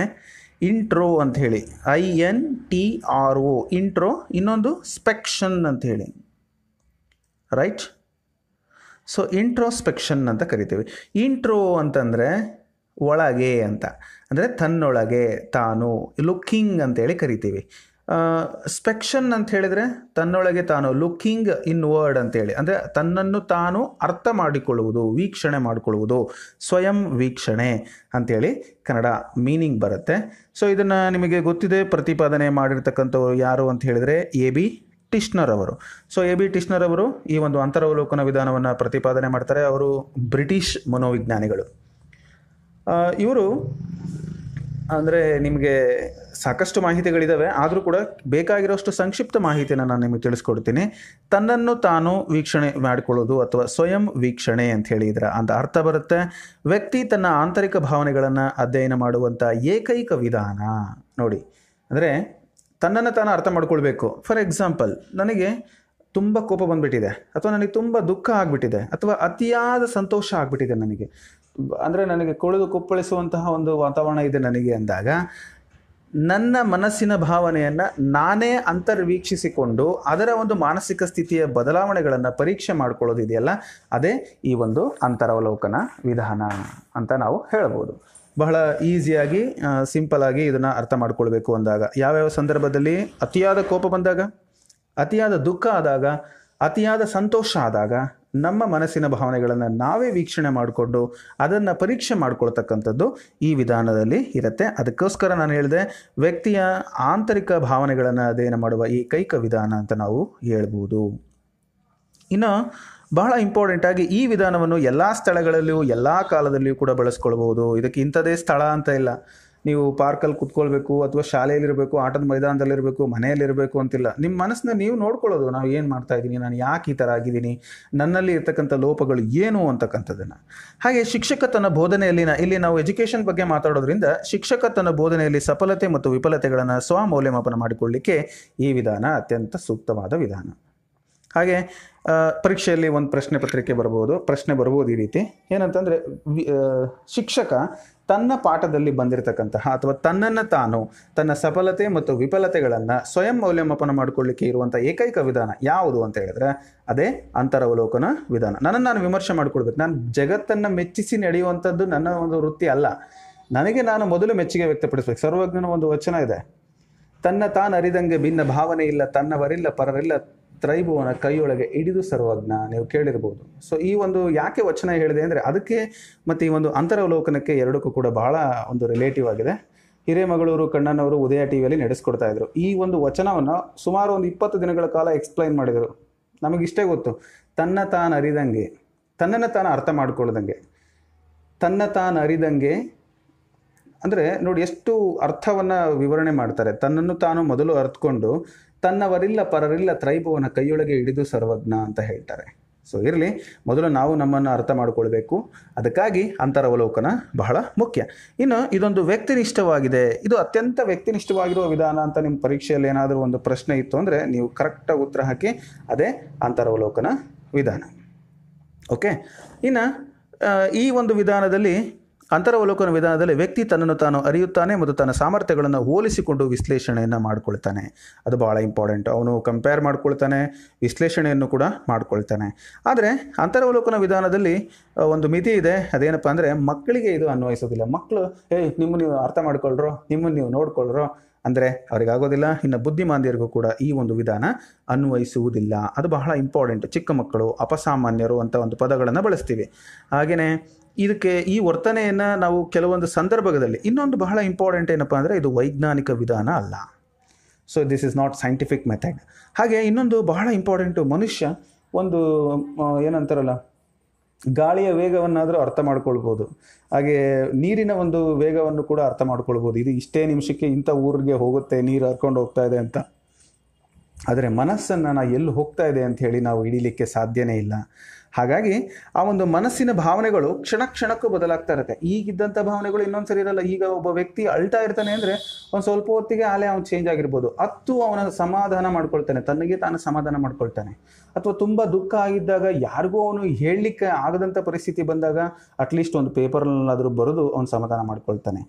ಇಂಟ್ರೋ ಅಂತ ಹೇಳಿ I N T R O intro ಇನ್ನೊಂದು ಸ್ಪೆಕ್ಷನ್ ಅಂತ ಹೇಳಿ ರೈಟ್ ಸೊ ಇಂಟ್ರೋಸ್ಪೆಕ್ಷನ್ ಅಂತ ಕರಿತೀವಿ ಇಂಟ್ರೋ ಅಂತಂದರೆ ಒಳಗೆ ಅಂತ ಅಂದರೆ ತನ್ನೊಳಗೆ ತಾನು ಲುಕ್ಕಿಂಗ್ ಅಂತೇಳಿ ಕರಿತೀವಿ ಸ್ಪೆಕ್ಷನ್ ಅಂತ ಹೇಳಿದರೆ ತನ್ನೊಳಗೆ ತಾನು ಲುಕ್ಕಿಂಗ್ ಇನ್ ವರ್ಡ್ ಅಂತೇಳಿ ಅಂದರೆ ತನ್ನನ್ನು ತಾನು ಅರ್ಥ ಮಾಡಿಕೊಳ್ಳುವುದು ವೀಕ್ಷಣೆ ಮಾಡಿಕೊಳ್ಳುವುದು ಸ್ವಯಂ ವೀಕ್ಷಣೆ ಅಂಥೇಳಿ ಕನ್ನಡ ಮೀನಿಂಗ್ ಬರುತ್ತೆ ಸೊ ಇದನ್ನು ನಿಮಗೆ ಗೊತ್ತಿದೆ ಪ್ರತಿಪಾದನೆ ಮಾಡಿರ್ತಕ್ಕಂಥವ್ರು ಯಾರು ಅಂತ ಹೇಳಿದರೆ ಎ ಬಿ ಟಿಶ್ನರ್ ಅವರು ಸೊ ಎ ಬಿ ಟಿಶ್ನರ್ ಅವರು ಈ ಒಂದು ಅಂತರವಲೋಕನ ವಿಧಾನವನ್ನು ಪ್ರತಿಪಾದನೆ ಮಾಡ್ತಾರೆ ಅವರು ಬ್ರಿಟಿಷ್ ಮನೋವಿಜ್ಞಾನಿಗಳು ಇವರು ಅಂದರೆ ನಿಮಗೆ ಸಾಕಷ್ಟು ಮಾಹಿತಿಗಳಿದ್ದಾವೆ ಆದರೂ ಕೂಡ ಬೇಕಾಗಿರೋಷ್ಟು ಸಂಕ್ಷಿಪ್ತ ಮಾಹಿತಿಯನ್ನು ನಾನು ನಿಮಗೆ ತಿಳಿಸ್ಕೊಡ್ತೀನಿ ತನ್ನನ್ನು ತಾನು ವೀಕ್ಷಣೆ ಮಾಡಿಕೊಳ್ಳೋದು ಅಥವಾ ಸ್ವಯಂ ವೀಕ್ಷಣೆ ಅಂತ ಹೇಳಿದ್ರೆ ಅಂತ ಅರ್ಥ ಬರುತ್ತೆ ವ್ಯಕ್ತಿ ತನ್ನ ಆಂತರಿಕ ಭಾವನೆಗಳನ್ನು ಅಧ್ಯಯನ ಮಾಡುವಂಥ ಏಕೈಕ ವಿಧಾನ ನೋಡಿ ಅಂದರೆ ತನ್ನನ್ನು ತಾನು ಅರ್ಥ ಮಾಡ್ಕೊಳ್ಬೇಕು ಫಾರ್ ಎಕ್ಸಾಂಪಲ್ ನನಗೆ ತುಂಬ ಕೋಪ ಬಂದುಬಿಟ್ಟಿದೆ ಅಥವಾ ನನಗೆ ತುಂಬ ದುಃಖ ಆಗಿಬಿಟ್ಟಿದೆ ಅಥವಾ ಅತಿಯಾದ ಸಂತೋಷ ಆಗಿಬಿಟ್ಟಿದೆ ನನಗೆ ಅಂದರೆ ನನಗೆ ಕೊಳೆದು ಕುಪ್ಪಳಿಸುವಂತಹ ಒಂದು ವಾತಾವರಣ ಇದೆ ನನಗೆ ಅಂದಾಗ ನನ್ನ ಮನಸ್ಸಿನ ಭಾವನೆಯನ್ನು ನಾನೇ ಅಂತರ್ವೀಕ್ಷಿಸಿಕೊಂಡು ಅದರ ಒಂದು ಮಾನಸಿಕ ಸ್ಥಿತಿಯ ಬದಲಾವಣೆಗಳನ್ನು ಪರೀಕ್ಷೆ ಮಾಡಿಕೊಳ್ಳೋದಿದೆಯಲ್ಲ ಅದೇ ಈ ಒಂದು ಅಂತರವಲೋಕನ ವಿಧಾನ ಅಂತ ನಾವು ಹೇಳ್ಬೋದು ಬಹಳ ಈಸಿಯಾಗಿ ಆಗಿ ಇದನ್ನು ಅರ್ಥ ಮಾಡ್ಕೊಳ್ಬೇಕು ಅಂದಾಗ ಯಾವ್ಯಾವ ಸಂದರ್ಭದಲ್ಲಿ ಅತಿಯಾದ ಕೋಪ ಬಂದಾಗ ಅತಿಯಾದ ದುಃಖ ಆದಾಗ ಅತಿಯಾದ ಸಂತೋಷ ಆದಾಗ ನಮ್ಮ ಮನಸ್ಸಿನ ಭಾವನೆಗಳನ್ನು ನಾವೇ ವೀಕ್ಷಣೆ ಮಾಡಿಕೊಂಡು ಅದನ್ನು ಪರೀಕ್ಷೆ ಮಾಡಿಕೊಳ್ತಕ್ಕಂಥದ್ದು ಈ ವಿಧಾನದಲ್ಲಿ ಇರುತ್ತೆ ಅದಕ್ಕೋಸ್ಕರ ನಾನು ಹೇಳಿದೆ ವ್ಯಕ್ತಿಯ ಆಂತರಿಕ ಭಾವನೆಗಳನ್ನು ಅಧ್ಯಯನ ಮಾಡುವ ಈ ಕೈಕ ವಿಧಾನ ಅಂತ ನಾವು ಹೇಳ್ಬೋದು ಇನ್ನು ಬಹಳ ಇಂಪಾರ್ಟೆಂಟಾಗಿ ಈ ವಿಧಾನವನ್ನು ಎಲ್ಲ ಸ್ಥಳಗಳಲ್ಲಿಯೂ ಎಲ್ಲ ಕಾಲದಲ್ಲಿಯೂ ಕೂಡ ಬಳಸ್ಕೊಳ್ಬೋದು ಇದಕ್ಕೆ ಇಂಥದೇ ಸ್ಥಳ ಅಂತ ಇಲ್ಲ ನೀವು ಪಾರ್ಕಲ್ಲಿ ಕುತ್ಕೊಳ್ಬೇಕು ಅಥವಾ ಶಾಲೆಯಲ್ಲಿರಬೇಕು ಆಟದ ಮೈದಾನದಲ್ಲಿರಬೇಕು ಮನೆಯಲ್ಲಿರಬೇಕು ಅಂತಿಲ್ಲ ನಿಮ್ಮ ಮನಸ್ಸನ್ನ ನೀವು ನೋಡ್ಕೊಳ್ಳೋದು ನಾವು ಏನು ಮಾಡ್ತಾ ಇದ್ದೀನಿ ನಾನು ಯಾಕೆ ಈ ಥರ ಆಗಿದ್ದೀನಿ ನನ್ನಲ್ಲಿ ಇರ್ತಕ್ಕಂಥ ಲೋಪಗಳು ಏನು ಅಂತಕ್ಕಂಥದ್ದನ್ನು ಹಾಗೆ ಶಿಕ್ಷಕ ತನ್ನ ಬೋಧನೆಯಲ್ಲಿನ ಇಲ್ಲಿ ನಾವು ಎಜುಕೇಷನ್ ಬಗ್ಗೆ ಮಾತಾಡೋದ್ರಿಂದ ಶಿಕ್ಷಕ ತನ್ನ ಬೋಧನೆಯಲ್ಲಿ ಸಫಲತೆ ಮತ್ತು ವಿಫಲತೆಗಳನ್ನು ಸ್ವಮೌಲ್ಯಮಾಪನ ಮಾಡಿಕೊಳ್ಳಿಕ್ಕೆ ಈ ವಿಧಾನ ಅತ್ಯಂತ ಸೂಕ್ತವಾದ ವಿಧಾನ ಹಾಗೆ ಪರೀಕ್ಷೆಯಲ್ಲಿ ಒಂದು ಪ್ರಶ್ನೆ ಪತ್ರಿಕೆ ಬರ್ಬೋದು ಪ್ರಶ್ನೆ ಬರ್ಬೋದು ಈ ರೀತಿ ಏನಂತಂದರೆ ಶಿಕ್ಷಕ ತನ್ನ ಪಾಠದಲ್ಲಿ ಬಂದಿರತಕ್ಕಂತಹ ಅಥವಾ ತನ್ನನ್ನು ತಾನು ತನ್ನ ಸಫಲತೆ ಮತ್ತು ವಿಫಲತೆಗಳನ್ನು ಸ್ವಯಂ ಮೌಲ್ಯಮಾಪನ ಮಾಡಿಕೊಳ್ಳಿಕ್ಕೆ ಇರುವಂಥ ಏಕೈಕ ವಿಧಾನ ಯಾವುದು ಅಂತ ಹೇಳಿದ್ರೆ ಅದೇ ಅಂತರವಲೋಕನ ವಿಧಾನ ನನ್ನನ್ನು ನಾನು ವಿಮರ್ಶೆ ಮಾಡ್ಕೊಳ್ಬೇಕು ನಾನು ಜಗತ್ತನ್ನು ಮೆಚ್ಚಿಸಿ ನಡೆಯುವಂಥದ್ದು ನನ್ನ ಒಂದು ವೃತ್ತಿ ಅಲ್ಲ ನನಗೆ ನಾನು ಮೊದಲು ಮೆಚ್ಚುಗೆ ವ್ಯಕ್ತಪಡಿಸ್ಬೇಕು ಸರ್ವಜ್ಞನ ಒಂದು ವಚನ ಇದೆ ತನ್ನ ತಾನು ಅರಿದಂಗೆ ಭಿನ್ನ ಭಾವನೆ ಇಲ್ಲ ತನ್ನವರಿಲ್ಲ ಪರರಿಲ್ಲ ತ್ರೈಭುವನ ಕೈಯೊಳಗೆ ಹಿಡಿದು ಸರ್ವಜ್ಞ ನೀವು ಕೇಳಿರ್ಬೋದು ಸೊ ಈ ಒಂದು ಯಾಕೆ ವಚನ ಹೇಳಿದೆ ಅಂದರೆ ಅದಕ್ಕೆ ಮತ್ತು ಈ ಒಂದು ಅಂತರವಲೋಕನಕ್ಕೆ ಎರಡಕ್ಕೂ ಕೂಡ ಬಹಳ ಒಂದು ರಿಲೇಟಿವ್ ಆಗಿದೆ ಹಿರೇಮಗಳೂರು ಕಣ್ಣನವರು ಉದಯ ಟಿ ವಿಯಲ್ಲಿ ನಡೆಸ್ಕೊಡ್ತಾ ಇದ್ರು ಈ ಒಂದು ವಚನವನ್ನು ಸುಮಾರು ಒಂದು ಇಪ್ಪತ್ತು ದಿನಗಳ ಕಾಲ ಎಕ್ಸ್ಪ್ಲೈನ್ ಮಾಡಿದರು ನಮಗಿಷ್ಟೇ ಗೊತ್ತು ತನ್ನ ತಾನು ಅರಿದಂಗೆ ತನ್ನನ್ನು ತಾನು ಅರ್ಥ ಮಾಡ್ಕೊಳ್ದಂಗೆ ತನ್ನ ತಾನು ಅರಿದಂಗೆ ಅಂದರೆ ನೋಡಿ ಎಷ್ಟು ಅರ್ಥವನ್ನು ವಿವರಣೆ ಮಾಡ್ತಾರೆ ತನ್ನನ್ನು ತಾನು ಮೊದಲು ಅರ್ಥಕೊಂಡು ತನ್ನವರಿಲ್ಲ ಪರರಿಲ್ಲ ತ್ರೈಭುವನ ಕೈಯೊಳಗೆ ಹಿಡಿದು ಸರ್ವಜ್ಞ ಅಂತ ಹೇಳ್ತಾರೆ ಸೊ ಇರಲಿ ಮೊದಲು ನಾವು ನಮ್ಮನ್ನು ಅರ್ಥ ಮಾಡಿಕೊಳ್ಬೇಕು ಅದಕ್ಕಾಗಿ ಅಂತರವಲೋಕನ ಬಹಳ ಮುಖ್ಯ ಇನ್ನು ಇದೊಂದು ವ್ಯಕ್ತಿನಿಷ್ಠವಾಗಿದೆ ಇದು ಅತ್ಯಂತ ವ್ಯಕ್ತಿನಿಷ್ಠವಾಗಿರುವ ವಿಧಾನ ಅಂತ ನಿಮ್ಮ ಪರೀಕ್ಷೆಯಲ್ಲಿ ಏನಾದರೂ ಒಂದು ಪ್ರಶ್ನೆ ಇತ್ತು ಅಂದರೆ ನೀವು ಕರೆಕ್ಟಾಗಿ ಉತ್ತರ ಹಾಕಿ ಅದೇ ಅಂತರವಲೋಕನ ವಿಧಾನ ಓಕೆ ಇನ್ನು ಈ ಒಂದು ವಿಧಾನದಲ್ಲಿ ಅಂತರವಲೋಕನ ವಿಧಾನದಲ್ಲಿ ವ್ಯಕ್ತಿ ತನ್ನನ್ನು ತಾನು ಅರಿಯುತ್ತಾನೆ ಮತ್ತು ತನ್ನ ಸಾಮರ್ಥ್ಯಗಳನ್ನು ಹೋಲಿಸಿಕೊಂಡು ವಿಶ್ಲೇಷಣೆಯನ್ನು ಮಾಡಿಕೊಳ್ತಾನೆ ಅದು ಭಾಳ ಇಂಪಾರ್ಟೆಂಟ್ ಅವನು ಕಂಪೇರ್ ಮಾಡ್ಕೊಳ್ತಾನೆ ವಿಶ್ಲೇಷಣೆಯನ್ನು ಕೂಡ ಮಾಡ್ಕೊಳ್ತಾನೆ ಆದರೆ ಅಂತರವಲೋಕನ ವಿಧಾನದಲ್ಲಿ ಒಂದು ಮಿತಿ ಇದೆ ಅದೇನಪ್ಪ ಅಂದರೆ ಮಕ್ಕಳಿಗೆ ಇದು ಅನ್ವಯಿಸೋದಿಲ್ಲ ಮಕ್ಕಳು ಏಯ್ ನಿಮ್ಮ ನೀವು ಅರ್ಥ ಮಾಡ್ಕೊಳ್ರೋ ನಿಮ್ಮನ್ನು ನೀವು ನೋಡ್ಕೊಳ್ರೋ ಅಂದರೆ ಅವರಿಗಾಗೋದಿಲ್ಲ ಇನ್ನು ಬುದ್ಧಿಮಾಂದಿಯರಿಗೂ ಕೂಡ ಈ ಒಂದು ವಿಧಾನ ಅನ್ವಯಿಸುವುದಿಲ್ಲ ಅದು ಬಹಳ ಇಂಪಾರ್ಟೆಂಟ್ ಚಿಕ್ಕ ಮಕ್ಕಳು ಅಪಸಾಮಾನ್ಯರು ಅಂತ ಒಂದು ಪದಗಳನ್ನು ಬಳಸ್ತೀವಿ ಹಾಗೆಯೇ ಇದಕ್ಕೆ ಈ ವರ್ತನೆಯನ್ನು ನಾವು ಕೆಲವೊಂದು ಸಂದರ್ಭದಲ್ಲಿ ಇನ್ನೊಂದು ಬಹಳ ಇಂಪಾರ್ಟೆಂಟ್ ಏನಪ್ಪ ಅಂದರೆ ಇದು ವೈಜ್ಞಾನಿಕ ವಿಧಾನ ಅಲ್ಲ so this is not scientific method ಹಾಗೆ ಇನ್ನೊಂದು ಬಹಳ ಇಂಪಾರ್ಟೆಂಟು ಮನುಷ್ಯ ಒಂದು ಏನಂತಾರಲ್ಲ ಗಾಳಿಯ ವೇಗವನ್ನಾದರೂ ಅರ್ಥ ಮಾಡ್ಕೊಳ್ಬೋದು ಹಾಗೆ ನೀರಿನ ಒಂದು ವೇಗವನ್ನು ಕೂಡ ಅರ್ಥ ಮಾಡ್ಕೊಳ್ಬೋದು ಇದು ಇಷ್ಟೇ ನಿಮಿಷಕ್ಕೆ ಇಂಥ ಊರಿಗೆ ಹೋಗುತ್ತೆ ನೀರು ಹರ್ಕೊಂಡು ಹೋಗ್ತಾ ಇದೆ ಅಂತ ಆದರೆ ಮನಸ್ಸನ್ನು ನಾ ಎಲ್ಲಿ ಹೋಗ್ತಾ ಇದೆ ಅಂತ ಹೇಳಿ ನಾವು ಹಿಡೀಲಿಕ್ಕೆ ಸಾಧ್ಯನೇ ಇಲ್ಲ ಹಾಗಾಗಿ ಆ ಒಂದು ಮನಸ್ಸಿನ ಭಾವನೆಗಳು ಕ್ಷಣ ಕ್ಷಣಕ್ಕೂ ಬದಲಾಗ್ತಾ ಇರುತ್ತೆ ಈಗಿದ್ದಂಥ ಭಾವನೆಗಳು ಸರಿ ಇರಲ್ಲ ಈಗ ಒಬ್ಬ ವ್ಯಕ್ತಿ ಅಳ್ತಾ ಇರ್ತಾನೆ ಅಂದರೆ ಒಂದು ಸ್ವಲ್ಪ ಹೊತ್ತಿಗೆ ಆಲೆ ಅವ್ನು ಚೇಂಜ್ ಆಗಿರ್ಬೋದು ಅತ್ತು ಅವನ ಸಮಾಧಾನ ಮಾಡ್ಕೊಳ್ತಾನೆ ತನಗೆ ತಾನು ಸಮಾಧಾನ ಮಾಡ್ಕೊಳ್ತಾನೆ ಅಥವಾ ತುಂಬ ದುಃಖ ಆಗಿದ್ದಾಗ ಯಾರಿಗೂ ಅವನು ಹೇಳಲಿಕ್ಕೆ ಆಗದಂಥ ಪರಿಸ್ಥಿತಿ ಬಂದಾಗ ಅಟ್ಲೀಸ್ಟ್ ಒಂದು ಪೇಪರ್ನಲ್ಲಾದರೂ ಬರೆದು ಅವನು ಸಮಾಧಾನ ಮಾಡ್ಕೊಳ್ತಾನೆ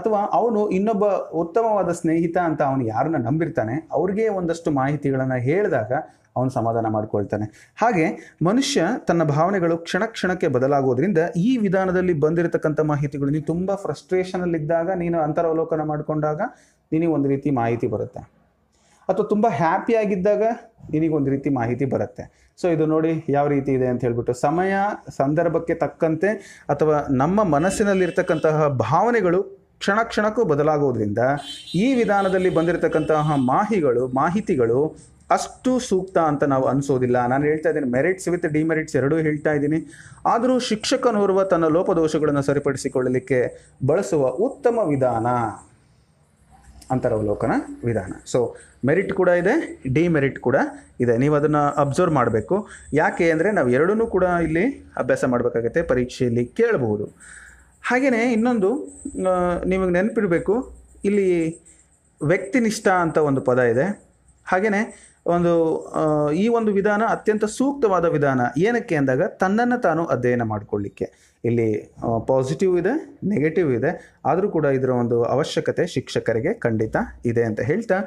ಅಥವಾ ಅವನು ಇನ್ನೊಬ್ಬ ಉತ್ತಮವಾದ ಸ್ನೇಹಿತ ಅಂತ ಅವನು ಯಾರನ್ನ ನಂಬಿರ್ತಾನೆ ಅವ್ರಿಗೆ ಒಂದಷ್ಟು ಮಾಹಿತಿಗಳನ್ನು ಹೇಳಿದಾಗ ಅವನು ಸಮಾಧಾನ ಮಾಡಿಕೊಳ್ತಾನೆ ಹಾಗೆ ಮನುಷ್ಯ ತನ್ನ ಭಾವನೆಗಳು ಕ್ಷಣ ಕ್ಷಣಕ್ಕೆ ಬದಲಾಗೋದ್ರಿಂದ ಈ ವಿಧಾನದಲ್ಲಿ ಬಂದಿರತಕ್ಕಂಥ ಮಾಹಿತಿಗಳು ನೀವು ತುಂಬ ಫ್ರಸ್ಟ್ರೇಷನಲ್ಲಿದ್ದಾಗ ನೀನು ಅಂತರಾವಲೋಕನ ಮಾಡಿಕೊಂಡಾಗ ನಿನಗೆ ಒಂದು ರೀತಿ ಮಾಹಿತಿ ಬರುತ್ತೆ ಅಥವಾ ತುಂಬ ಹ್ಯಾಪಿಯಾಗಿದ್ದಾಗ ನಿನಗೊಂದು ರೀತಿ ಮಾಹಿತಿ ಬರುತ್ತೆ ಸೊ ಇದು ನೋಡಿ ಯಾವ ರೀತಿ ಇದೆ ಅಂತ ಹೇಳ್ಬಿಟ್ಟು ಸಮಯ ಸಂದರ್ಭಕ್ಕೆ ತಕ್ಕಂತೆ ಅಥವಾ ನಮ್ಮ ಮನಸ್ಸಿನಲ್ಲಿರ್ತಕ್ಕಂತಹ ಭಾವನೆಗಳು ಕ್ಷಣ ಕ್ಷಣಕ್ಕೂ ಬದಲಾಗೋದ್ರಿಂದ ಈ ವಿಧಾನದಲ್ಲಿ ಬಂದಿರತಕ್ಕಂತಹ ಮಾಹಿಗಳು ಮಾಹಿತಿಗಳು ಅಷ್ಟು ಸೂಕ್ತ ಅಂತ ನಾವು ಅನಿಸೋದಿಲ್ಲ ನಾನು ಹೇಳ್ತಾ ಇದ್ದೀನಿ ಮೆರಿಟ್ಸ್ ವಿತ್ ಡಿಮೆರಿಟ್ಸ್ ಎರಡೂ ಹೇಳ್ತಾ ಇದ್ದೀನಿ ಆದರೂ ಶಿಕ್ಷಕನೋರ್ವ ತನ್ನ ಲೋಪದೋಷಗಳನ್ನು ಸರಿಪಡಿಸಿಕೊಳ್ಳಲಿಕ್ಕೆ ಬಳಸುವ ಉತ್ತಮ ವಿಧಾನ ಅಂತರವಲೋಕನ ವಿಧಾನ ಸೊ ಮೆರಿಟ್ ಕೂಡ ಇದೆ ಡಿಮೆರಿಟ್ ಕೂಡ ಇದೆ ನೀವು ಅದನ್ನು ಅಬ್ಸರ್ವ್ ಮಾಡಬೇಕು ಯಾಕೆ ಅಂದರೆ ನಾವು ಎರಡೂ ಕೂಡ ಇಲ್ಲಿ ಅಭ್ಯಾಸ ಮಾಡಬೇಕಾಗತ್ತೆ ಪರೀಕ್ಷೆಯಲ್ಲಿ ಕೇಳಬಹುದು ಹಾಗೆಯೇ ಇನ್ನೊಂದು ನಿಮಗೆ ನೆನಪಿಡಬೇಕು ಇಲ್ಲಿ ವ್ಯಕ್ತಿನಿಷ್ಠ ಅಂತ ಒಂದು ಪದ ಇದೆ ಹಾಗೆಯೇ ಒಂದು ಈ ಒಂದು ವಿಧಾನ ಅತ್ಯಂತ ಸೂಕ್ತವಾದ ವಿಧಾನ ಏನಕ್ಕೆ ಅಂದಾಗ ತನ್ನನ್ನು ತಾನು ಅಧ್ಯಯನ ಮಾಡಿಕೊಳ್ಳಿಕ್ಕೆ ಇಲ್ಲಿ ಪಾಸಿಟಿವ್ ಇದೆ ನೆಗೆಟಿವ್ ಇದೆ ಆದರೂ ಕೂಡ ಇದರ ಒಂದು ಅವಶ್ಯಕತೆ ಶಿಕ್ಷಕರಿಗೆ ಖಂಡಿತ ಇದೆ ಅಂತ ಹೇಳ್ತಾ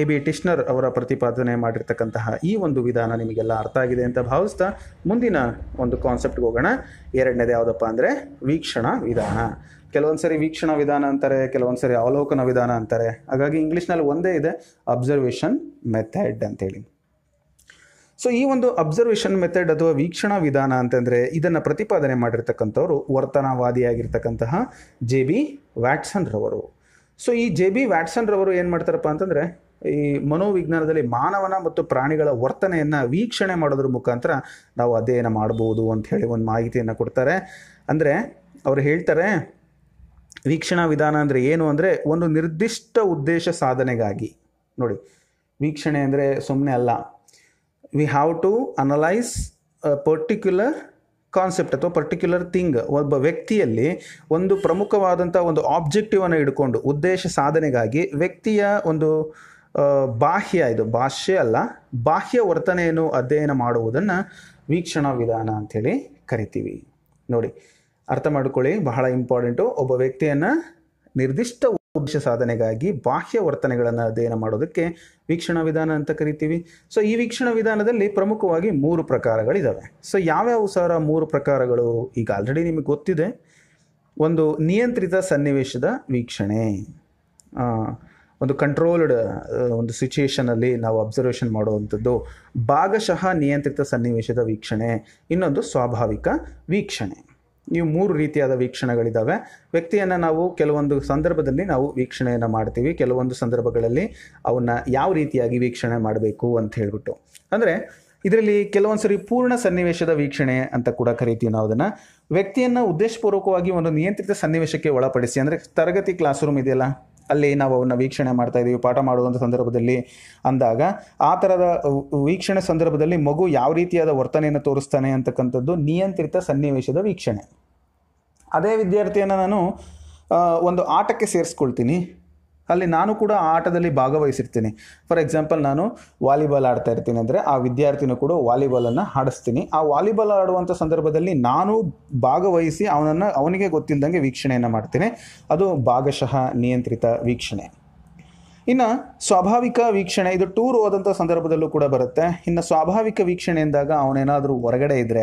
ಎ ಬಿ ಟಿಷ್ನರ್ ಅವರ ಪ್ರತಿಪಾದನೆ ಮಾಡಿರ್ತಕ್ಕಂತಹ ಈ ಒಂದು ವಿಧಾನ ನಿಮಗೆಲ್ಲ ಅರ್ಥ ಆಗಿದೆ ಅಂತ ಭಾವಿಸ್ತಾ ಮುಂದಿನ ಒಂದು ಕಾನ್ಸೆಪ್ಟ್ಗೆ ಹೋಗೋಣ ಎರಡನೇದು ಯಾವುದಪ್ಪ ಅಂದರೆ ವೀಕ್ಷಣಾ ವಿಧಾನ ಸರಿ ವೀಕ್ಷಣಾ ವಿಧಾನ ಅಂತಾರೆ ಕೆಲವೊಂದ್ಸರಿ ಅವಲೋಕನ ವಿಧಾನ ಅಂತಾರೆ ಹಾಗಾಗಿ ಇಂಗ್ಲೀಷ್ನಲ್ಲಿ ಒಂದೇ ಇದೆ ಅಬ್ಸರ್ವೇಷನ್ ಮೆಥಡ್ ಅಂತೇಳಿ ಸೊ ಈ ಒಂದು ಅಬ್ಸರ್ವೇಷನ್ ಮೆಥಡ್ ಅಥವಾ ವೀಕ್ಷಣಾ ವಿಧಾನ ಅಂತಂದರೆ ಇದನ್ನು ಪ್ರತಿಪಾದನೆ ಮಾಡಿರ್ತಕ್ಕಂಥವ್ರು ವರ್ತನಾವಾದಿಯಾಗಿರ್ತಕ್ಕಂತಹ ಜೆ ಬಿ ವ್ಯಾಟ್ಸನ್ರವರು ರವರು ಸೊ ಈ ಜೆ ಬಿ ವ್ಯಾಟ್ಸನ್ ರವರು ಏನು ಮಾಡ್ತಾರಪ್ಪ ಅಂತಂದರೆ ಈ ಮನೋವಿಜ್ಞಾನದಲ್ಲಿ ಮಾನವನ ಮತ್ತು ಪ್ರಾಣಿಗಳ ವರ್ತನೆಯನ್ನು ವೀಕ್ಷಣೆ ಮಾಡೋದ್ರ ಮುಖಾಂತರ ನಾವು ಅಧ್ಯಯನ ಮಾಡ್ಬೋದು ಅಂತ ಹೇಳಿ ಒಂದು ಮಾಹಿತಿಯನ್ನು ಕೊಡ್ತಾರೆ ಅಂದರೆ ಅವರು ಹೇಳ್ತಾರೆ ವೀಕ್ಷಣಾ ವಿಧಾನ ಅಂದರೆ ಏನು ಅಂದರೆ ಒಂದು ನಿರ್ದಿಷ್ಟ ಉದ್ದೇಶ ಸಾಧನೆಗಾಗಿ ನೋಡಿ ವೀಕ್ಷಣೆ ಅಂದರೆ ಸುಮ್ಮನೆ ಅಲ್ಲ we have to analyse particular concept ಅಥವಾ ಪರ್ಟಿಕ್ಯುಲರ್ ಥಿಂಗ್ ಒಬ್ಬ ವ್ಯಕ್ತಿಯಲ್ಲಿ ಒಂದು ಪ್ರಮುಖವಾದಂಥ ಒಂದು ಆಬ್ಜೆಕ್ಟಿವನ್ನು ಇಟ್ಕೊಂಡು ಉದ್ದೇಶ ಸಾಧನೆಗಾಗಿ ವ್ಯಕ್ತಿಯ ಒಂದು ಬಾಹ್ಯ ಇದು ಭಾಷೆ ಅಲ್ಲ ಬಾಹ್ಯ ವರ್ತನೆಯನ್ನು ಅಧ್ಯಯನ ಮಾಡುವುದನ್ನು ವೀಕ್ಷಣಾ ವಿಧಾನ ಅಂಥೇಳಿ ಕರಿತೀವಿ ನೋಡಿ ಅರ್ಥ ಮಾಡಿಕೊಳ್ಳಿ ಬಹಳ ಇಂಪಾರ್ಟೆಂಟು ಒಬ್ಬ ವ್ಯಕ್ತಿಯನ್ನು ನಿರ್ದಿಷ್ಟ ಉದ್ದೇಶ ಸಾಧನೆಗಾಗಿ ಬಾಹ್ಯ ವರ್ತನೆಗಳನ್ನು ಅಧ್ಯಯನ ಮಾಡೋದಕ್ಕೆ ವೀಕ್ಷಣಾ ವಿಧಾನ ಅಂತ ಕರಿತೀವಿ ಸೊ ಈ ವೀಕ್ಷಣಾ ವಿಧಾನದಲ್ಲಿ ಪ್ರಮುಖವಾಗಿ ಮೂರು ಪ್ರಕಾರಗಳಿದ್ದಾವೆ ಸೊ ಯಾವ್ಯಾವ ಸರ ಮೂರು ಪ್ರಕಾರಗಳು ಈಗ ಆಲ್ರೆಡಿ ನಿಮಗೆ ಗೊತ್ತಿದೆ ಒಂದು ನಿಯಂತ್ರಿತ ಸನ್ನಿವೇಶದ ವೀಕ್ಷಣೆ ಒಂದು ಕಂಟ್ರೋಲ್ಡ್ ಒಂದು ಸಿಚುಯೇಷನಲ್ಲಿ ನಾವು ಅಬ್ಸರ್ವೇಷನ್ ಮಾಡುವಂಥದ್ದು ಭಾಗಶಃ ನಿಯಂತ್ರಿತ ಸನ್ನಿವೇಶದ ವೀಕ್ಷಣೆ ಇನ್ನೊಂದು ಸ್ವಾಭಾವಿಕ ವೀಕ್ಷಣೆ ಈ ಮೂರು ರೀತಿಯಾದ ವೀಕ್ಷಣೆಗಳಿದ್ದಾವೆ ವ್ಯಕ್ತಿಯನ್ನು ನಾವು ಕೆಲವೊಂದು ಸಂದರ್ಭದಲ್ಲಿ ನಾವು ವೀಕ್ಷಣೆಯನ್ನು ಮಾಡ್ತೀವಿ ಕೆಲವೊಂದು ಸಂದರ್ಭಗಳಲ್ಲಿ ಅವನ್ನ ಯಾವ ರೀತಿಯಾಗಿ ವೀಕ್ಷಣೆ ಮಾಡಬೇಕು ಅಂತ ಹೇಳಿಬಿಟ್ಟು ಅಂದರೆ ಇದರಲ್ಲಿ ಕೆಲವೊಂದು ಸರಿ ಪೂರ್ಣ ಸನ್ನಿವೇಶದ ವೀಕ್ಷಣೆ ಅಂತ ಕೂಡ ಕರಿತೀವಿ ನಾವು ಅದನ್ನು ವ್ಯಕ್ತಿಯನ್ನು ಉದ್ದೇಶಪೂರ್ವಕವಾಗಿ ಒಂದು ನಿಯಂತ್ರಿತ ಸನ್ನಿವೇಶಕ್ಕೆ ಒಳಪಡಿಸಿ ಅಂದರೆ ತರಗತಿ ಕ್ಲಾಸ್ ರೂಮ್ ಇದೆಯಲ್ಲ ಅಲ್ಲಿ ನಾವು ಅವನ್ನ ವೀಕ್ಷಣೆ ಮಾಡ್ತಾ ಇದ್ದೀವಿ ಪಾಠ ಮಾಡುವಂಥ ಸಂದರ್ಭದಲ್ಲಿ ಅಂದಾಗ ಆ ಥರದ ವೀಕ್ಷಣೆ ಸಂದರ್ಭದಲ್ಲಿ ಮಗು ಯಾವ ರೀತಿಯಾದ ವರ್ತನೆಯನ್ನು ತೋರಿಸ್ತಾನೆ ಅಂತಕ್ಕಂಥದ್ದು ನಿಯಂತ್ರಿತ ಸನ್ನಿವೇಶದ ವೀಕ್ಷಣೆ ಅದೇ ವಿದ್ಯಾರ್ಥಿಯನ್ನು ನಾನು ಒಂದು ಆಟಕ್ಕೆ ಸೇರಿಸ್ಕೊಳ್ತೀನಿ ಅಲ್ಲಿ ನಾನು ಕೂಡ ಆ ಆಟದಲ್ಲಿ ಭಾಗವಹಿಸಿರ್ತೀನಿ ಫಾರ್ ಎಕ್ಸಾಂಪಲ್ ನಾನು ವಾಲಿಬಾಲ್ ಆಡ್ತಾ ಇರ್ತೀನಿ ಅಂದರೆ ಆ ವಿದ್ಯಾರ್ಥಿನೂ ಕೂಡ ವಾಲಿಬಾಲನ್ನು ಆಡಿಸ್ತೀನಿ ಆ ವಾಲಿಬಾಲ್ ಆಡುವಂಥ ಸಂದರ್ಭದಲ್ಲಿ ನಾನು ಭಾಗವಹಿಸಿ ಅವನನ್ನು ಅವನಿಗೆ ಗೊತ್ತಿಲ್ಲದಂಗೆ ವೀಕ್ಷಣೆಯನ್ನು ಮಾಡ್ತೀನಿ ಅದು ಭಾಗಶಃ ನಿಯಂತ್ರಿತ ವೀಕ್ಷಣೆ ಇನ್ನು ಸ್ವಾಭಾವಿಕ ವೀಕ್ಷಣೆ ಇದು ಟೂರ್ ಹೋದಂಥ ಸಂದರ್ಭದಲ್ಲೂ ಕೂಡ ಬರುತ್ತೆ ಇನ್ನು ಸ್ವಾಭಾವಿಕ ವೀಕ್ಷಣೆ ಎಂದಾಗ ಅವನೇನಾದರೂ ಹೊರಗಡೆ ಇದ್ದರೆ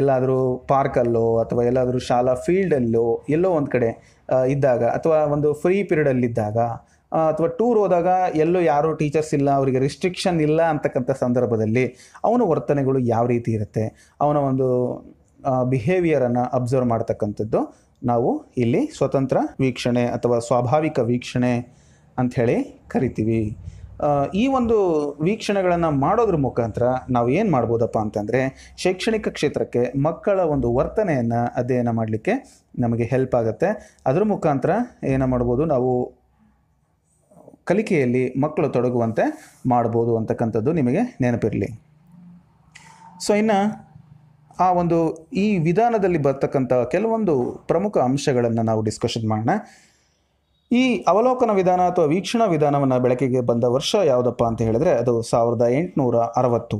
ಎಲ್ಲಾದರೂ ಪಾರ್ಕಲ್ಲೋ ಅಥವಾ ಎಲ್ಲಾದರೂ ಶಾಲಾ ಫೀಲ್ಡಲ್ಲೋ ಎಲ್ಲೋ ಒಂದು ಕಡೆ ಇದ್ದಾಗ ಅಥವಾ ಒಂದು ಫ್ರೀ ಪೀರಿಯಡಲ್ಲಿದ್ದಾಗ ಅಥವಾ ಟೂರ್ ಹೋದಾಗ ಎಲ್ಲೂ ಯಾರೂ ಟೀಚರ್ಸ್ ಇಲ್ಲ ಅವರಿಗೆ ರಿಸ್ಟ್ರಿಕ್ಷನ್ ಇಲ್ಲ ಅಂತಕ್ಕಂಥ ಸಂದರ್ಭದಲ್ಲಿ ಅವನ ವರ್ತನೆಗಳು ಯಾವ ರೀತಿ ಇರುತ್ತೆ ಅವನ ಒಂದು ಬಿಹೇವಿಯರನ್ನು ಅಬ್ಸರ್ವ್ ಮಾಡ್ತಕ್ಕಂಥದ್ದು ನಾವು ಇಲ್ಲಿ ಸ್ವತಂತ್ರ ವೀಕ್ಷಣೆ ಅಥವಾ ಸ್ವಾಭಾವಿಕ ವೀಕ್ಷಣೆ ಅಂಥೇಳಿ ಕರಿತೀವಿ ಈ ಒಂದು ವೀಕ್ಷಣೆಗಳನ್ನು ಮಾಡೋದ್ರ ಮುಖಾಂತರ ನಾವು ಏನು ಮಾಡ್ಬೋದಪ್ಪ ಅಂತಂದರೆ ಶೈಕ್ಷಣಿಕ ಕ್ಷೇತ್ರಕ್ಕೆ ಮಕ್ಕಳ ಒಂದು ವರ್ತನೆಯನ್ನು ಅಧ್ಯಯನ ಮಾಡಲಿಕ್ಕೆ ನಮಗೆ ಹೆಲ್ಪ್ ಆಗುತ್ತೆ ಅದರ ಮುಖಾಂತರ ಏನು ಮಾಡ್ಬೋದು ನಾವು ಕಲಿಕೆಯಲ್ಲಿ ಮಕ್ಕಳು ತೊಡಗುವಂತೆ ಮಾಡ್ಬೋದು ಅಂತಕ್ಕಂಥದ್ದು ನಿಮಗೆ ನೆನಪಿರಲಿ ಸೊ ಇನ್ನು ಆ ಒಂದು ಈ ವಿಧಾನದಲ್ಲಿ ಬರ್ತಕ್ಕಂಥ ಕೆಲವೊಂದು ಪ್ರಮುಖ ಅಂಶಗಳನ್ನು ನಾವು ಡಿಸ್ಕಷನ್ ಮಾಡೋಣ ಈ ಅವಲೋಕನ ವಿಧಾನ ಅಥವಾ ವೀಕ್ಷಣಾ ವಿಧಾನವನ್ನು ಬೆಳಕಿಗೆ ಬಂದ ವರ್ಷ ಯಾವುದಪ್ಪ ಅಂತ ಹೇಳಿದ್ರೆ ಅದು ಸಾವಿರದ ಎಂಟುನೂರ ಅರವತ್ತು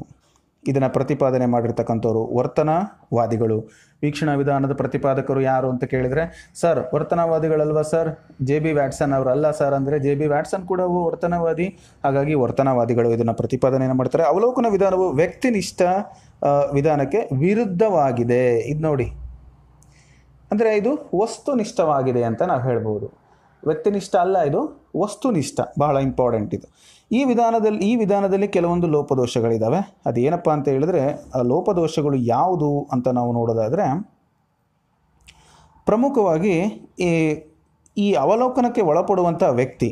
ಇದನ್ನು ಪ್ರತಿಪಾದನೆ ಮಾಡಿರ್ತಕ್ಕಂಥವ್ರು ವರ್ತನವಾದಿಗಳು ವೀಕ್ಷಣಾ ವಿಧಾನದ ಪ್ರತಿಪಾದಕರು ಯಾರು ಅಂತ ಕೇಳಿದರೆ ಸರ್ ವರ್ತನವಾದಿಗಳಲ್ವಾ ಸರ್ ಜೆ ಬಿ ವ್ಯಾಟ್ಸನ್ ಅವರಲ್ಲ ಸರ್ ಅಂದರೆ ಜೆ ಬಿ ವ್ಯಾಟ್ಸನ್ ಕೂಡ ವರ್ತನವಾದಿ ಹಾಗಾಗಿ ವರ್ತನವಾದಿಗಳು ಇದನ್ನು ಪ್ರತಿಪಾದನೆಯನ್ನು ಮಾಡ್ತಾರೆ ಅವಲೋಕನ ವಿಧಾನವು ವ್ಯಕ್ತಿನಿಷ್ಠ ವಿಧಾನಕ್ಕೆ ವಿರುದ್ಧವಾಗಿದೆ ಇದು ನೋಡಿ ಅಂದರೆ ಇದು ವಸ್ತುನಿಷ್ಠವಾಗಿದೆ ಅಂತ ನಾವು ಹೇಳ್ಬೋದು ವ್ಯಕ್ತಿನಿಷ್ಠ ಅಲ್ಲ ಇದು ವಸ್ತುನಿಷ್ಠ ಬಹಳ ಇಂಪಾರ್ಟೆಂಟ್ ಇದು ಈ ವಿಧಾನದಲ್ಲಿ ಈ ವಿಧಾನದಲ್ಲಿ ಕೆಲವೊಂದು ಲೋಪದೋಷಗಳಿದ್ದಾವೆ ಅದು ಅಂತ ಹೇಳಿದ್ರೆ ಆ ಲೋಪದೋಷಗಳು ಯಾವುದು ಅಂತ ನಾವು ನೋಡೋದಾದರೆ ಪ್ರಮುಖವಾಗಿ ಈ ಈ ಅವಲೋಕನಕ್ಕೆ ಒಳಪಡುವಂಥ ವ್ಯಕ್ತಿ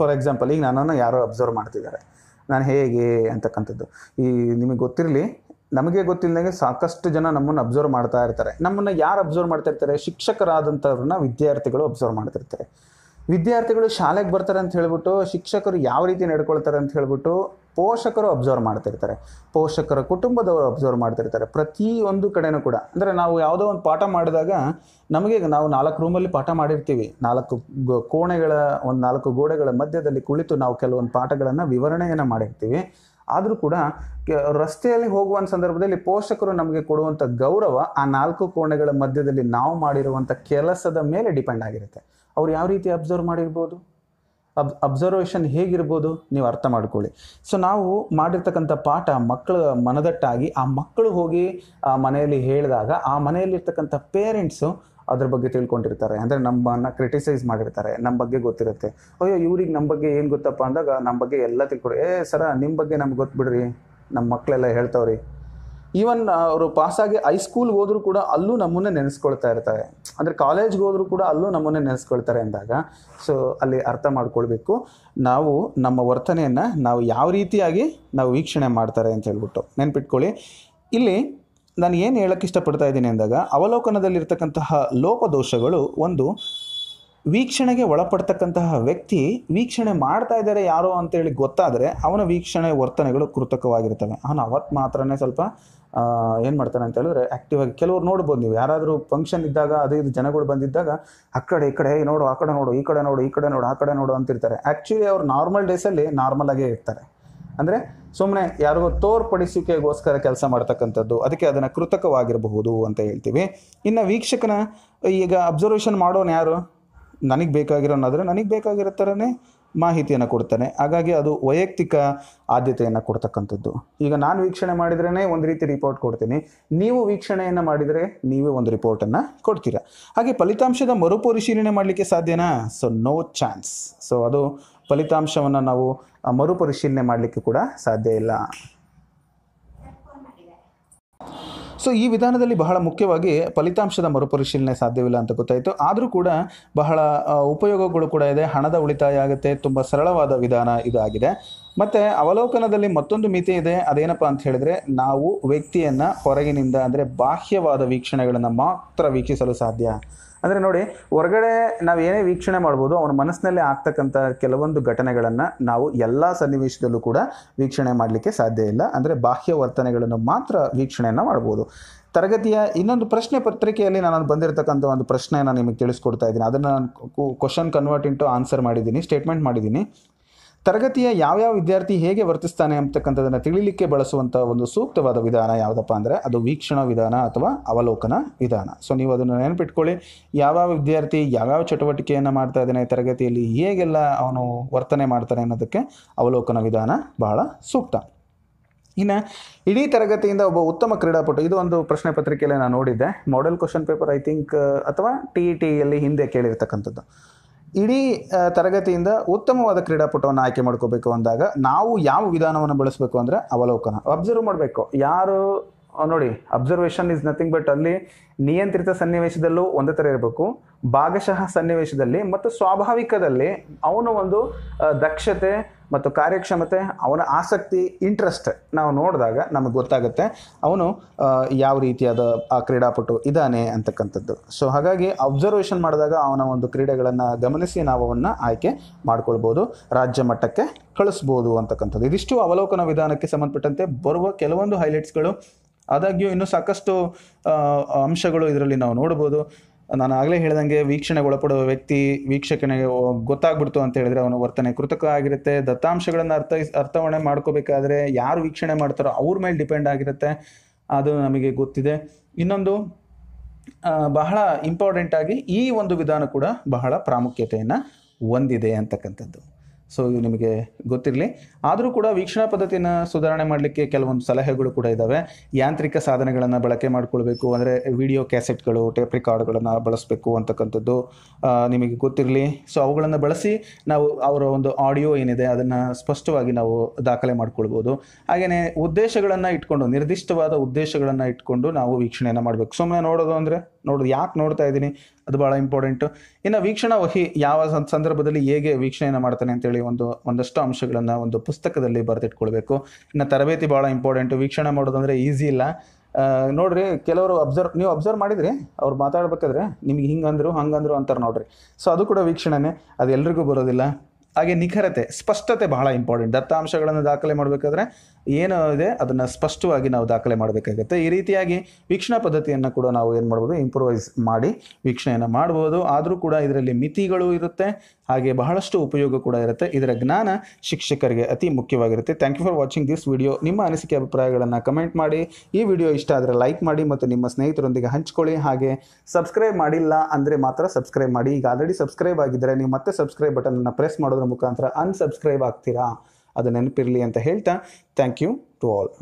ಫಾರ್ ಎಕ್ಸಾಂಪಲ್ ಈಗ ನನ್ನನ್ನು ಯಾರೋ ಅಬ್ಸರ್ವ್ ಮಾಡ್ತಿದ್ದಾರೆ ನಾನು ಹೇಗೆ ಅಂತಕ್ಕಂಥದ್ದು ಈ ನಿಮಗೆ ಗೊತ್ತಿರಲಿ ನಮಗೆ ಗೊತ್ತಿಲ್ಲದಂಗೆ ಸಾಕಷ್ಟು ಜನ ನಮ್ಮನ್ನು ಅಬ್ಸರ್ವ್ ಮಾಡ್ತಾ ಇರ್ತಾರೆ ನಮ್ಮನ್ನು ಯಾರು ಅಬ್ಸರ್ವ್ ಮಾಡ್ತಾ ಇರ್ತಾರೆ ಶಿಕ್ಷಕರಾದಂಥವ್ರನ್ನ ವಿದ್ಯಾರ್ಥಿಗಳು ಅಬ್ಸರ್ವ್ ಮಾಡ್ತಿರ್ತಾರೆ ವಿದ್ಯಾರ್ಥಿಗಳು ಶಾಲೆಗೆ ಬರ್ತಾರೆ ಅಂತ ಹೇಳ್ಬಿಟ್ಟು ಶಿಕ್ಷಕರು ಯಾವ ರೀತಿ ನಡ್ಕೊಳ್ತಾರೆ ಅಂತ ಹೇಳ್ಬಿಟ್ಟು ಪೋಷಕರು ಅಬ್ಸರ್ವ್ ಮಾಡ್ತಿರ್ತಾರೆ ಪೋಷಕರ ಕುಟುಂಬದವರು ಅಬ್ಸರ್ವ್ ಮಾಡ್ತಿರ್ತಾರೆ ಪ್ರತಿ ಒಂದು ಕಡೆನೂ ಕೂಡ ಅಂದರೆ ನಾವು ಯಾವುದೋ ಒಂದು ಪಾಠ ಮಾಡಿದಾಗ ನಮಗೆ ನಾವು ನಾಲ್ಕು ರೂಮಲ್ಲಿ ಪಾಠ ಮಾಡಿರ್ತೀವಿ ನಾಲ್ಕು ಕೋಣೆಗಳ ಒಂದು ನಾಲ್ಕು ಗೋಡೆಗಳ ಮಧ್ಯದಲ್ಲಿ ಕುಳಿತು ನಾವು ಕೆಲವೊಂದು ಪಾಠಗಳನ್ನು ವಿವರಣೆಯನ್ನು ಮಾಡಿರ್ತೀವಿ ಆದರೂ ಕೂಡ ರಸ್ತೆಯಲ್ಲಿ ಹೋಗುವ ಸಂದರ್ಭದಲ್ಲಿ ಪೋಷಕರು ನಮಗೆ ಕೊಡುವಂಥ ಗೌರವ ಆ ನಾಲ್ಕು ಕೋಣೆಗಳ ಮಧ್ಯದಲ್ಲಿ ನಾವು ಮಾಡಿರುವಂಥ ಕೆಲಸದ ಮೇಲೆ ಡಿಪೆಂಡ್ ಆಗಿರುತ್ತೆ ಅವ್ರು ಯಾವ ರೀತಿ ಅಬ್ಸರ್ವ್ ಮಾಡಿರ್ಬೋದು ಅಬ್ ಅಬ್ಸರ್ವೇಷನ್ ಹೇಗಿರ್ಬೋದು ನೀವು ಅರ್ಥ ಮಾಡ್ಕೊಳ್ಳಿ ಸೊ ನಾವು ಮಾಡಿರ್ತಕ್ಕಂಥ ಪಾಠ ಮಕ್ಕಳ ಮನದಟ್ಟಾಗಿ ಆ ಮಕ್ಕಳು ಹೋಗಿ ಆ ಮನೆಯಲ್ಲಿ ಹೇಳಿದಾಗ ಆ ಮನೆಯಲ್ಲಿರ್ತಕ್ಕಂಥ ಪೇರೆಂಟ್ಸು ಅದ್ರ ಬಗ್ಗೆ ತಿಳ್ಕೊಂಡಿರ್ತಾರೆ ಅಂದರೆ ನಮ್ಮನ್ನು ಕ್ರಿಟಿಸೈಸ್ ಮಾಡಿರ್ತಾರೆ ನಮ್ಮ ಬಗ್ಗೆ ಗೊತ್ತಿರುತ್ತೆ ಅಯ್ಯೋ ಇವ್ರಿಗೆ ನಮ್ಮ ಬಗ್ಗೆ ಏನು ಗೊತ್ತಪ್ಪ ಅಂದಾಗ ನಮ್ಮ ಬಗ್ಗೆ ಎಲ್ಲ ತಿಳ್ಕೊಡಿ ಏ ಸರ ನಿಮ್ಮ ಬಗ್ಗೆ ನಮ್ಗೆ ಗೊತ್ತು ಬಿಡ್ರಿ ನಮ್ಮ ಮಕ್ಕಳೆಲ್ಲ ಹೇಳ್ತಾವ್ರಿ ಈವನ್ ಅವರು ಪಾಸಾಗಿ ಹೈಸ್ಕೂಲ್ಗೆ ಹೋದರೂ ಕೂಡ ಅಲ್ಲೂ ನಮ್ಮನ್ನೇ ನೆನೆಸ್ಕೊಳ್ತಾ ಇರ್ತಾರೆ ಅಂದರೆ ಕಾಲೇಜ್ಗೆ ಹೋದರೂ ಕೂಡ ಅಲ್ಲೂ ನಮ್ಮನ್ನೇ ನೆನೆಸ್ಕೊಳ್ತಾರೆ ಅಂದಾಗ ಸೊ ಅಲ್ಲಿ ಅರ್ಥ ಮಾಡ್ಕೊಳ್ಬೇಕು ನಾವು ನಮ್ಮ ವರ್ತನೆಯನ್ನು ನಾವು ಯಾವ ರೀತಿಯಾಗಿ ನಾವು ವೀಕ್ಷಣೆ ಮಾಡ್ತಾರೆ ಅಂತ ಹೇಳ್ಬಿಟ್ಟು ನೆನ್ಪಿಟ್ಕೊಳ್ಳಿ ಇಲ್ಲಿ ನಾನು ಏನು ಹೇಳೋಕ್ಕೆ ಇಷ್ಟಪಡ್ತಾ ಇದ್ದೀನಿ ಅಂದಾಗ ಅವಲೋಕನದಲ್ಲಿರ್ತಕ್ಕಂತಹ ಲೋಪದೋಷಗಳು ಒಂದು ವೀಕ್ಷಣೆಗೆ ಒಳಪಡ್ತಕ್ಕಂತಹ ವ್ಯಕ್ತಿ ವೀಕ್ಷಣೆ ಮಾಡ್ತಾ ಇದ್ದಾರೆ ಯಾರು ಅಂತೇಳಿ ಗೊತ್ತಾದರೆ ಅವನ ವೀಕ್ಷಣೆ ವರ್ತನೆಗಳು ಕೃತಕವಾಗಿರ್ತವೆ ಅವನು ಅವತ್ತು ಮಾತ್ರನೇ ಸ್ವಲ್ಪ ಏನು ಮಾಡ್ತಾನೆ ಅಂತ ಹೇಳಿದ್ರೆ ಆ್ಯಕ್ಟಿವ್ ಆಗಿ ಕೆಲವರು ನೋಡ್ಬೋದು ನೀವು ಯಾರಾದರೂ ಫಂಕ್ಷನ್ ಇದ್ದಾಗ ಅದೇ ಇದು ಜನಗಳು ಬಂದಿದ್ದಾಗ ಆ ಕಡೆ ಈ ಕಡೆ ನೋಡು ಆ ಕಡೆ ನೋಡು ಈ ಕಡೆ ನೋಡು ಈ ಕಡೆ ನೋಡು ಆ ಕಡೆ ನೋಡು ಅಂತಿರ್ತಾರೆ ಆ್ಯಕ್ಚುಲಿ ಅವ್ರು ನಾರ್ಮಲ್ ಡೇಸಲ್ಲಿ ನಾರ್ಮಲ್ ಆಗೇ ಇರ್ತಾರೆ ಅಂದರೆ ಸುಮ್ಮನೆ ಯಾರಿಗೋ ತೋರ್ಪಡಿಸುವಿಕೆಗೋಸ್ಕರ ಕೆಲಸ ಮಾಡ್ತಕ್ಕಂಥದ್ದು ಅದಕ್ಕೆ ಅದನ್ನು ಕೃತಕವಾಗಿರಬಹುದು ಅಂತ ಹೇಳ್ತೀವಿ ಇನ್ನು ವೀಕ್ಷಕನ ಈಗ ಅಬ್ಸರ್ವೇಷನ್ ಮಾಡೋನು ಯಾರು ನನಗೆ ಬೇಕಾಗಿರೋನಾದರೆ ನನಗೆ ಬೇಕಾಗಿರೋ ಥರನೇ ಮಾಹಿತಿಯನ್ನು ಕೊಡ್ತಾನೆ ಹಾಗಾಗಿ ಅದು ವೈಯಕ್ತಿಕ ಆದ್ಯತೆಯನ್ನು ಕೊಡ್ತಕ್ಕಂಥದ್ದು ಈಗ ನಾನು ವೀಕ್ಷಣೆ ಮಾಡಿದ್ರೇ ಒಂದು ರೀತಿ ರಿಪೋರ್ಟ್ ಕೊಡ್ತೀನಿ ನೀವು ವೀಕ್ಷಣೆಯನ್ನು ಮಾಡಿದರೆ ನೀವೇ ಒಂದು ರಿಪೋರ್ಟನ್ನು ಕೊಡ್ತೀರಾ ಹಾಗೆ ಫಲಿತಾಂಶದ ಮರುಪರಿಶೀಲನೆ ಮಾಡಲಿಕ್ಕೆ ಸಾಧ್ಯನಾ ಸೊ ನೋ ಚಾನ್ಸ್ ಸೊ ಅದು ಫಲಿತಾಂಶವನ್ನು ನಾವು ಮರುಪರಿಶೀಲನೆ ಮಾಡಲಿಕ್ಕೆ ಕೂಡ ಸಾಧ್ಯ ಇಲ್ಲ ಸೊ ಈ ವಿಧಾನದಲ್ಲಿ ಬಹಳ ಮುಖ್ಯವಾಗಿ ಫಲಿತಾಂಶದ ಮರುಪರಿಶೀಲನೆ ಸಾಧ್ಯವಿಲ್ಲ ಅಂತ ಗೊತ್ತಾಯಿತು ಆದರೂ ಕೂಡ ಬಹಳ ಉಪಯೋಗಗಳು ಕೂಡ ಇದೆ ಹಣದ ಉಳಿತಾಯ ಆಗುತ್ತೆ ತುಂಬ ಸರಳವಾದ ವಿಧಾನ ಇದಾಗಿದೆ ಮತ್ತು ಅವಲೋಕನದಲ್ಲಿ ಮತ್ತೊಂದು ಮಿತಿ ಇದೆ ಅದೇನಪ್ಪ ಅಂತ ಹೇಳಿದ್ರೆ ನಾವು ವ್ಯಕ್ತಿಯನ್ನು ಹೊರಗಿನಿಂದ ಅಂದರೆ ಬಾಹ್ಯವಾದ ವೀಕ್ಷಣೆಗಳನ್ನು ಮಾತ್ರ ವೀಕ್ಷಿಸಲು ಸಾಧ್ಯ ಅಂದರೆ ನೋಡಿ ಹೊರಗಡೆ ನಾವು ಏನೇ ವೀಕ್ಷಣೆ ಮಾಡ್ಬೋದು ಅವನ ಮನಸ್ಸಿನಲ್ಲೇ ಆಗ್ತಕ್ಕಂಥ ಕೆಲವೊಂದು ಘಟನೆಗಳನ್ನು ನಾವು ಎಲ್ಲ ಸನ್ನಿವೇಶದಲ್ಲೂ ಕೂಡ ವೀಕ್ಷಣೆ ಮಾಡಲಿಕ್ಕೆ ಸಾಧ್ಯ ಇಲ್ಲ ಅಂದರೆ ಬಾಹ್ಯ ವರ್ತನೆಗಳನ್ನು ಮಾತ್ರ ವೀಕ್ಷಣೆಯನ್ನು ಮಾಡ್ಬೋದು ತರಗತಿಯ ಇನ್ನೊಂದು ಪ್ರಶ್ನೆ ಪತ್ರಿಕೆಯಲ್ಲಿ ನಾನು ಬಂದಿರತಕ್ಕಂಥ ಒಂದು ಪ್ರಶ್ನೆಯನ್ನು ನಿಮಗೆ ತಿಳಿಸ್ಕೊಡ್ತಾ ಇದ್ದೀನಿ ಅದನ್ನು ನಾನು ಕ್ವಶನ್ ಕನ್ವರ್ಟ್ ಇಂಟು ಆನ್ಸರ್ ಮಾಡಿದ್ದೀನಿ ಸ್ಟೇಟ್ಮೆಂಟ್ ಮಾಡಿದ್ದೀನಿ ತರಗತಿಯ ಯಾವ್ಯಾವ ವಿದ್ಯಾರ್ಥಿ ಹೇಗೆ ವರ್ತಿಸ್ತಾನೆ ಅಂತಕ್ಕಂಥದ್ದನ್ನು ತಿಳಿಲಿಕ್ಕೆ ಬಳಸುವಂಥ ಒಂದು ಸೂಕ್ತವಾದ ವಿಧಾನ ಯಾವುದಪ್ಪ ಅಂದರೆ ಅದು ವೀಕ್ಷಣಾ ವಿಧಾನ ಅಥವಾ ಅವಲೋಕನ ವಿಧಾನ ಸೊ ನೀವು ಅದನ್ನು ನೆನಪಿಟ್ಕೊಳ್ಳಿ ಯಾವ್ಯಾವ ವಿದ್ಯಾರ್ಥಿ ಯಾವ್ಯಾವ ಚಟುವಟಿಕೆಯನ್ನು ಮಾಡ್ತಾ ಇದ್ದಾನೆ ತರಗತಿಯಲ್ಲಿ ಹೇಗೆಲ್ಲ ಅವನು ವರ್ತನೆ ಮಾಡ್ತಾನೆ ಅನ್ನೋದಕ್ಕೆ ಅವಲೋಕನ ವಿಧಾನ ಬಹಳ ಸೂಕ್ತ ಇನ್ನು ಇಡೀ ತರಗತಿಯಿಂದ ಒಬ್ಬ ಉತ್ತಮ ಕ್ರೀಡಾಪಟು ಇದು ಒಂದು ಪ್ರಶ್ನೆ ಪತ್ರಿಕೆಯಲ್ಲಿ ನಾನು ನೋಡಿದ್ದೆ model question paper I think ಅಥವಾ ಟಿ ಇ e ಟಿಯಲ್ಲಿ ಹಿಂದೆ ಕೇಳಿರ್ತಕ್ಕಂಥದ್ದು ಇಡೀ ತರಗತಿಯಿಂದ ಉತ್ತಮವಾದ ಕ್ರೀಡಾಪಟುವನ್ನು ಆಯ್ಕೆ ಮಾಡ್ಕೋಬೇಕು ಅಂದಾಗ ನಾವು ಯಾವ ವಿಧಾನವನ್ನು ಬಳಸಬೇಕು ಅಂದರೆ ಅವಲೋಕನ ಅಬ್ಸರ್ವ್ ಮಾಡಬೇಕು ಯಾರು ನೋಡಿ ಅಬ್ಸರ್ವೇಷನ್ ಇಸ್ ನಥಿಂಗ್ ಬಟ್ ಅಲ್ಲಿ ನಿಯಂತ್ರಿತ ಸನ್ನಿವೇಶದಲ್ಲೂ ಒಂದೇ ಥರ ಇರಬೇಕು ಭಾಗಶಃ ಸನ್ನಿವೇಶದಲ್ಲಿ ಮತ್ತು ಸ್ವಾಭಾವಿಕದಲ್ಲಿ ಅವನ ಒಂದು ದಕ್ಷತೆ ಮತ್ತು ಕಾರ್ಯಕ್ಷಮತೆ ಅವನ ಆಸಕ್ತಿ ಇಂಟ್ರೆಸ್ಟ್ ನಾವು ನೋಡಿದಾಗ ನಮಗೆ ಗೊತ್ತಾಗುತ್ತೆ ಅವನು ಯಾವ ರೀತಿಯಾದ ಆ ಕ್ರೀಡಾಪಟು ಇದ್ದಾನೆ ಅಂತಕ್ಕಂಥದ್ದು ಸೊ ಹಾಗಾಗಿ ಅಬ್ಸರ್ವೇಷನ್ ಮಾಡಿದಾಗ ಅವನ ಒಂದು ಕ್ರೀಡೆಗಳನ್ನು ಗಮನಿಸಿ ನಾವು ಅವನ್ನು ಆಯ್ಕೆ ಮಾಡ್ಕೊಳ್ಬೋದು ರಾಜ್ಯ ಮಟ್ಟಕ್ಕೆ ಕಳಿಸ್ಬೋದು ಅಂತಕ್ಕಂಥದ್ದು ಇದಿಷ್ಟು ಅವಲೋಕನ ವಿಧಾನಕ್ಕೆ ಸಂಬಂಧಪಟ್ಟಂತೆ ಬರುವ ಕೆಲವೊಂದು ಹೈಲೈಟ್ಸ್ಗಳು ಆದಾಗ್ಯೂ ಇನ್ನೂ ಸಾಕಷ್ಟು ಅಂಶಗಳು ಇದರಲ್ಲಿ ನಾವು ನೋಡ್ಬೋದು ನಾನು ಆಗಲೇ ಹೇಳಿದಂಗೆ ವೀಕ್ಷಣೆಗೆ ಒಳಪಡುವ ವ್ಯಕ್ತಿ ವೀಕ್ಷಕನಿಗೆ ಗೊತ್ತಾಗ್ಬಿಡ್ತು ಅಂತ ಹೇಳಿದ್ರೆ ಅವನು ವರ್ತನೆ ಕೃತಕ ಆಗಿರುತ್ತೆ ದತ್ತಾಂಶಗಳನ್ನು ಅರ್ಥ ಅರ್ಥವಣೆ ಮಾಡ್ಕೋಬೇಕಾದ್ರೆ ಯಾರು ವೀಕ್ಷಣೆ ಮಾಡ್ತಾರೋ ಅವ್ರ ಮೇಲೆ ಡಿಪೆಂಡ್ ಆಗಿರುತ್ತೆ ಅದು ನಮಗೆ ಗೊತ್ತಿದೆ ಇನ್ನೊಂದು ಬಹಳ ಇಂಪಾರ್ಟೆಂಟ್ ಆಗಿ ಈ ಒಂದು ವಿಧಾನ ಕೂಡ ಬಹಳ ಪ್ರಾಮುಖ್ಯತೆಯನ್ನು ಹೊಂದಿದೆ ಅಂತಕ್ಕಂಥದ್ದು ಸೊ ಇದು ನಿಮಗೆ ಗೊತ್ತಿರಲಿ ಆದರೂ ಕೂಡ ವೀಕ್ಷಣಾ ಪದ್ಧತಿಯನ್ನು ಸುಧಾರಣೆ ಮಾಡಲಿಕ್ಕೆ ಕೆಲವೊಂದು ಸಲಹೆಗಳು ಕೂಡ ಇದ್ದಾವೆ ಯಾಂತ್ರಿಕ ಸಾಧನಗಳನ್ನು ಬಳಕೆ ಮಾಡಿಕೊಳ್ಬೇಕು ಅಂದರೆ ವಿಡಿಯೋ ಕ್ಯಾಸೆಟ್ಗಳು ಟೇಪ್ ರೆಕಾರ್ಡ್ಗಳನ್ನು ಬಳಸಬೇಕು ಅಂತಕ್ಕಂಥದ್ದು ನಿಮಗೆ ಗೊತ್ತಿರಲಿ ಸೊ ಅವುಗಳನ್ನು ಬಳಸಿ ನಾವು ಅವರ ಒಂದು ಆಡಿಯೋ ಏನಿದೆ ಅದನ್ನು ಸ್ಪಷ್ಟವಾಗಿ ನಾವು ದಾಖಲೆ ಮಾಡ್ಕೊಳ್ಬೋದು ಹಾಗೆಯೇ ಉದ್ದೇಶಗಳನ್ನು ಇಟ್ಕೊಂಡು ನಿರ್ದಿಷ್ಟವಾದ ಉದ್ದೇಶಗಳನ್ನು ಇಟ್ಕೊಂಡು ನಾವು ವೀಕ್ಷಣೆಯನ್ನು ಮಾಡಬೇಕು ಸುಮ್ಮನೆ ನೋಡೋದು ಅಂದರೆ ನೋಡೋದು ಯಾಕೆ ನೋಡ್ತಾ ಇದ್ದೀನಿ ಅದು ಭಾಳ ಇಂಪಾರ್ಟೆಂಟು ಇನ್ನು ವೀಕ್ಷಣಾ ವಹಿ ಯಾವ ಸಂದರ್ಭದಲ್ಲಿ ಹೇಗೆ ವೀಕ್ಷಣೆಯನ್ನು ಮಾಡ್ತಾನೆ ಅಂತೇಳಿ ಒಂದು ಒಂದಷ್ಟು ಅಂಶಗಳನ್ನು ಒಂದು ಪುಸ್ತಕದಲ್ಲಿ ಬರೆದಿಟ್ಕೊಳ್ಬೇಕು ಇನ್ನು ತರಬೇತಿ ಭಾಳ ಇಂಪಾರ್ಟೆಂಟು ವೀಕ್ಷಣೆ ಮಾಡೋದಂದರೆ ಈಸಿ ಇಲ್ಲ ನೋಡ್ರಿ ಕೆಲವರು ಅಬ್ಸರ್ವ್ ನೀವು ಅಬ್ಸರ್ವ್ ಮಾಡಿದ್ರಿ ಅವ್ರು ಮಾತಾಡ್ಬೇಕಾದ್ರೆ ನಿಮ್ಗೆ ಹಿಂಗಂದ್ರು ಹಂಗಂದ್ರು ಅಂತಾರೆ ನೋಡ್ರಿ ಸೊ ಅದು ಕೂಡ ವೀಕ್ಷಣೆ ಅದು ಎಲ್ರಿಗೂ ಬರೋದಿಲ್ಲ ಹಾಗೆ ನಿಖರತೆ ಸ್ಪಷ್ಟತೆ ಬಹಳ ಇಂಪಾರ್ಟೆಂಟ್ ದತ್ತಾಂಶಗಳನ್ನು ದಾಖಲೆ ಮಾಡಬೇಕಾದ್ರೆ ಏನು ಇದೆ ಅದನ್ನು ಸ್ಪಷ್ಟವಾಗಿ ನಾವು ದಾಖಲೆ ಮಾಡಬೇಕಾಗುತ್ತೆ ಈ ರೀತಿಯಾಗಿ ವೀಕ್ಷಣಾ ಪದ್ಧತಿಯನ್ನು ಕೂಡ ನಾವು ಏನು ಮಾಡ್ಬೋದು ಇಂಪ್ರೂವೈಸ್ ಮಾಡಿ ವೀಕ್ಷಣೆಯನ್ನು ಮಾಡ್ಬೋದು ಆದರೂ ಕೂಡ ಇದರಲ್ಲಿ ಮಿತಿಗಳು ಇರುತ್ತೆ ಹಾಗೆ ಬಹಳಷ್ಟು ಉಪಯೋಗ ಕೂಡ ಇರುತ್ತೆ ಇದರ ಜ್ಞಾನ ಶಿಕ್ಷಕರಿಗೆ ಅತಿ ಮುಖ್ಯವಾಗಿರುತ್ತೆ thank you for watching this video ನಿಮ್ಮ ಅನಿಸಿಕೆ ಅಭಿಪ್ರಾಯಗಳನ್ನು ಕಮೆಂಟ್ ಮಾಡಿ ಈ ವಿಡಿಯೋ ಇಷ್ಟ ಆದರೆ ಲೈಕ್ ಮಾಡಿ ಮತ್ತು ನಿಮ್ಮ ಸ್ನೇಹಿತರೊಂದಿಗೆ ಹಂಚ್ಕೊಳ್ಳಿ ಹಾಗೆ ಸಬ್ಸ್ಕ್ರೈಬ್ ಮಾಡಿಲ್ಲ ಅಂದರೆ ಮಾತ್ರ ಸಬ್ಸ್ಕ್ರೈಬ್ ಮಾಡಿ ಈಗ ಆಲ್ರೆಡಿ ಸಬ್ಸ್ಕ್ರೈಬ್ ಆಗಿದ್ದರೆ ನೀವು ಮತ್ತೆ ಸಬ್ಸ್ಕ್ರೈಬ್ ಬಟನ್ನ ಪ್ರೆಸ್ ಮಾಡೋದ್ರ ಮುಖಾಂತರ ಅನ್ಸಬ್ಸ್ಕ್ರೈಬ್ ಆಗ್ತೀರಾ ಅದು ನೆನಪಿರಲಿ ಅಂತ ಹೇಳ್ತಾ ಥ್ಯಾಂಕ್ ಯು ಟು ಆಲ್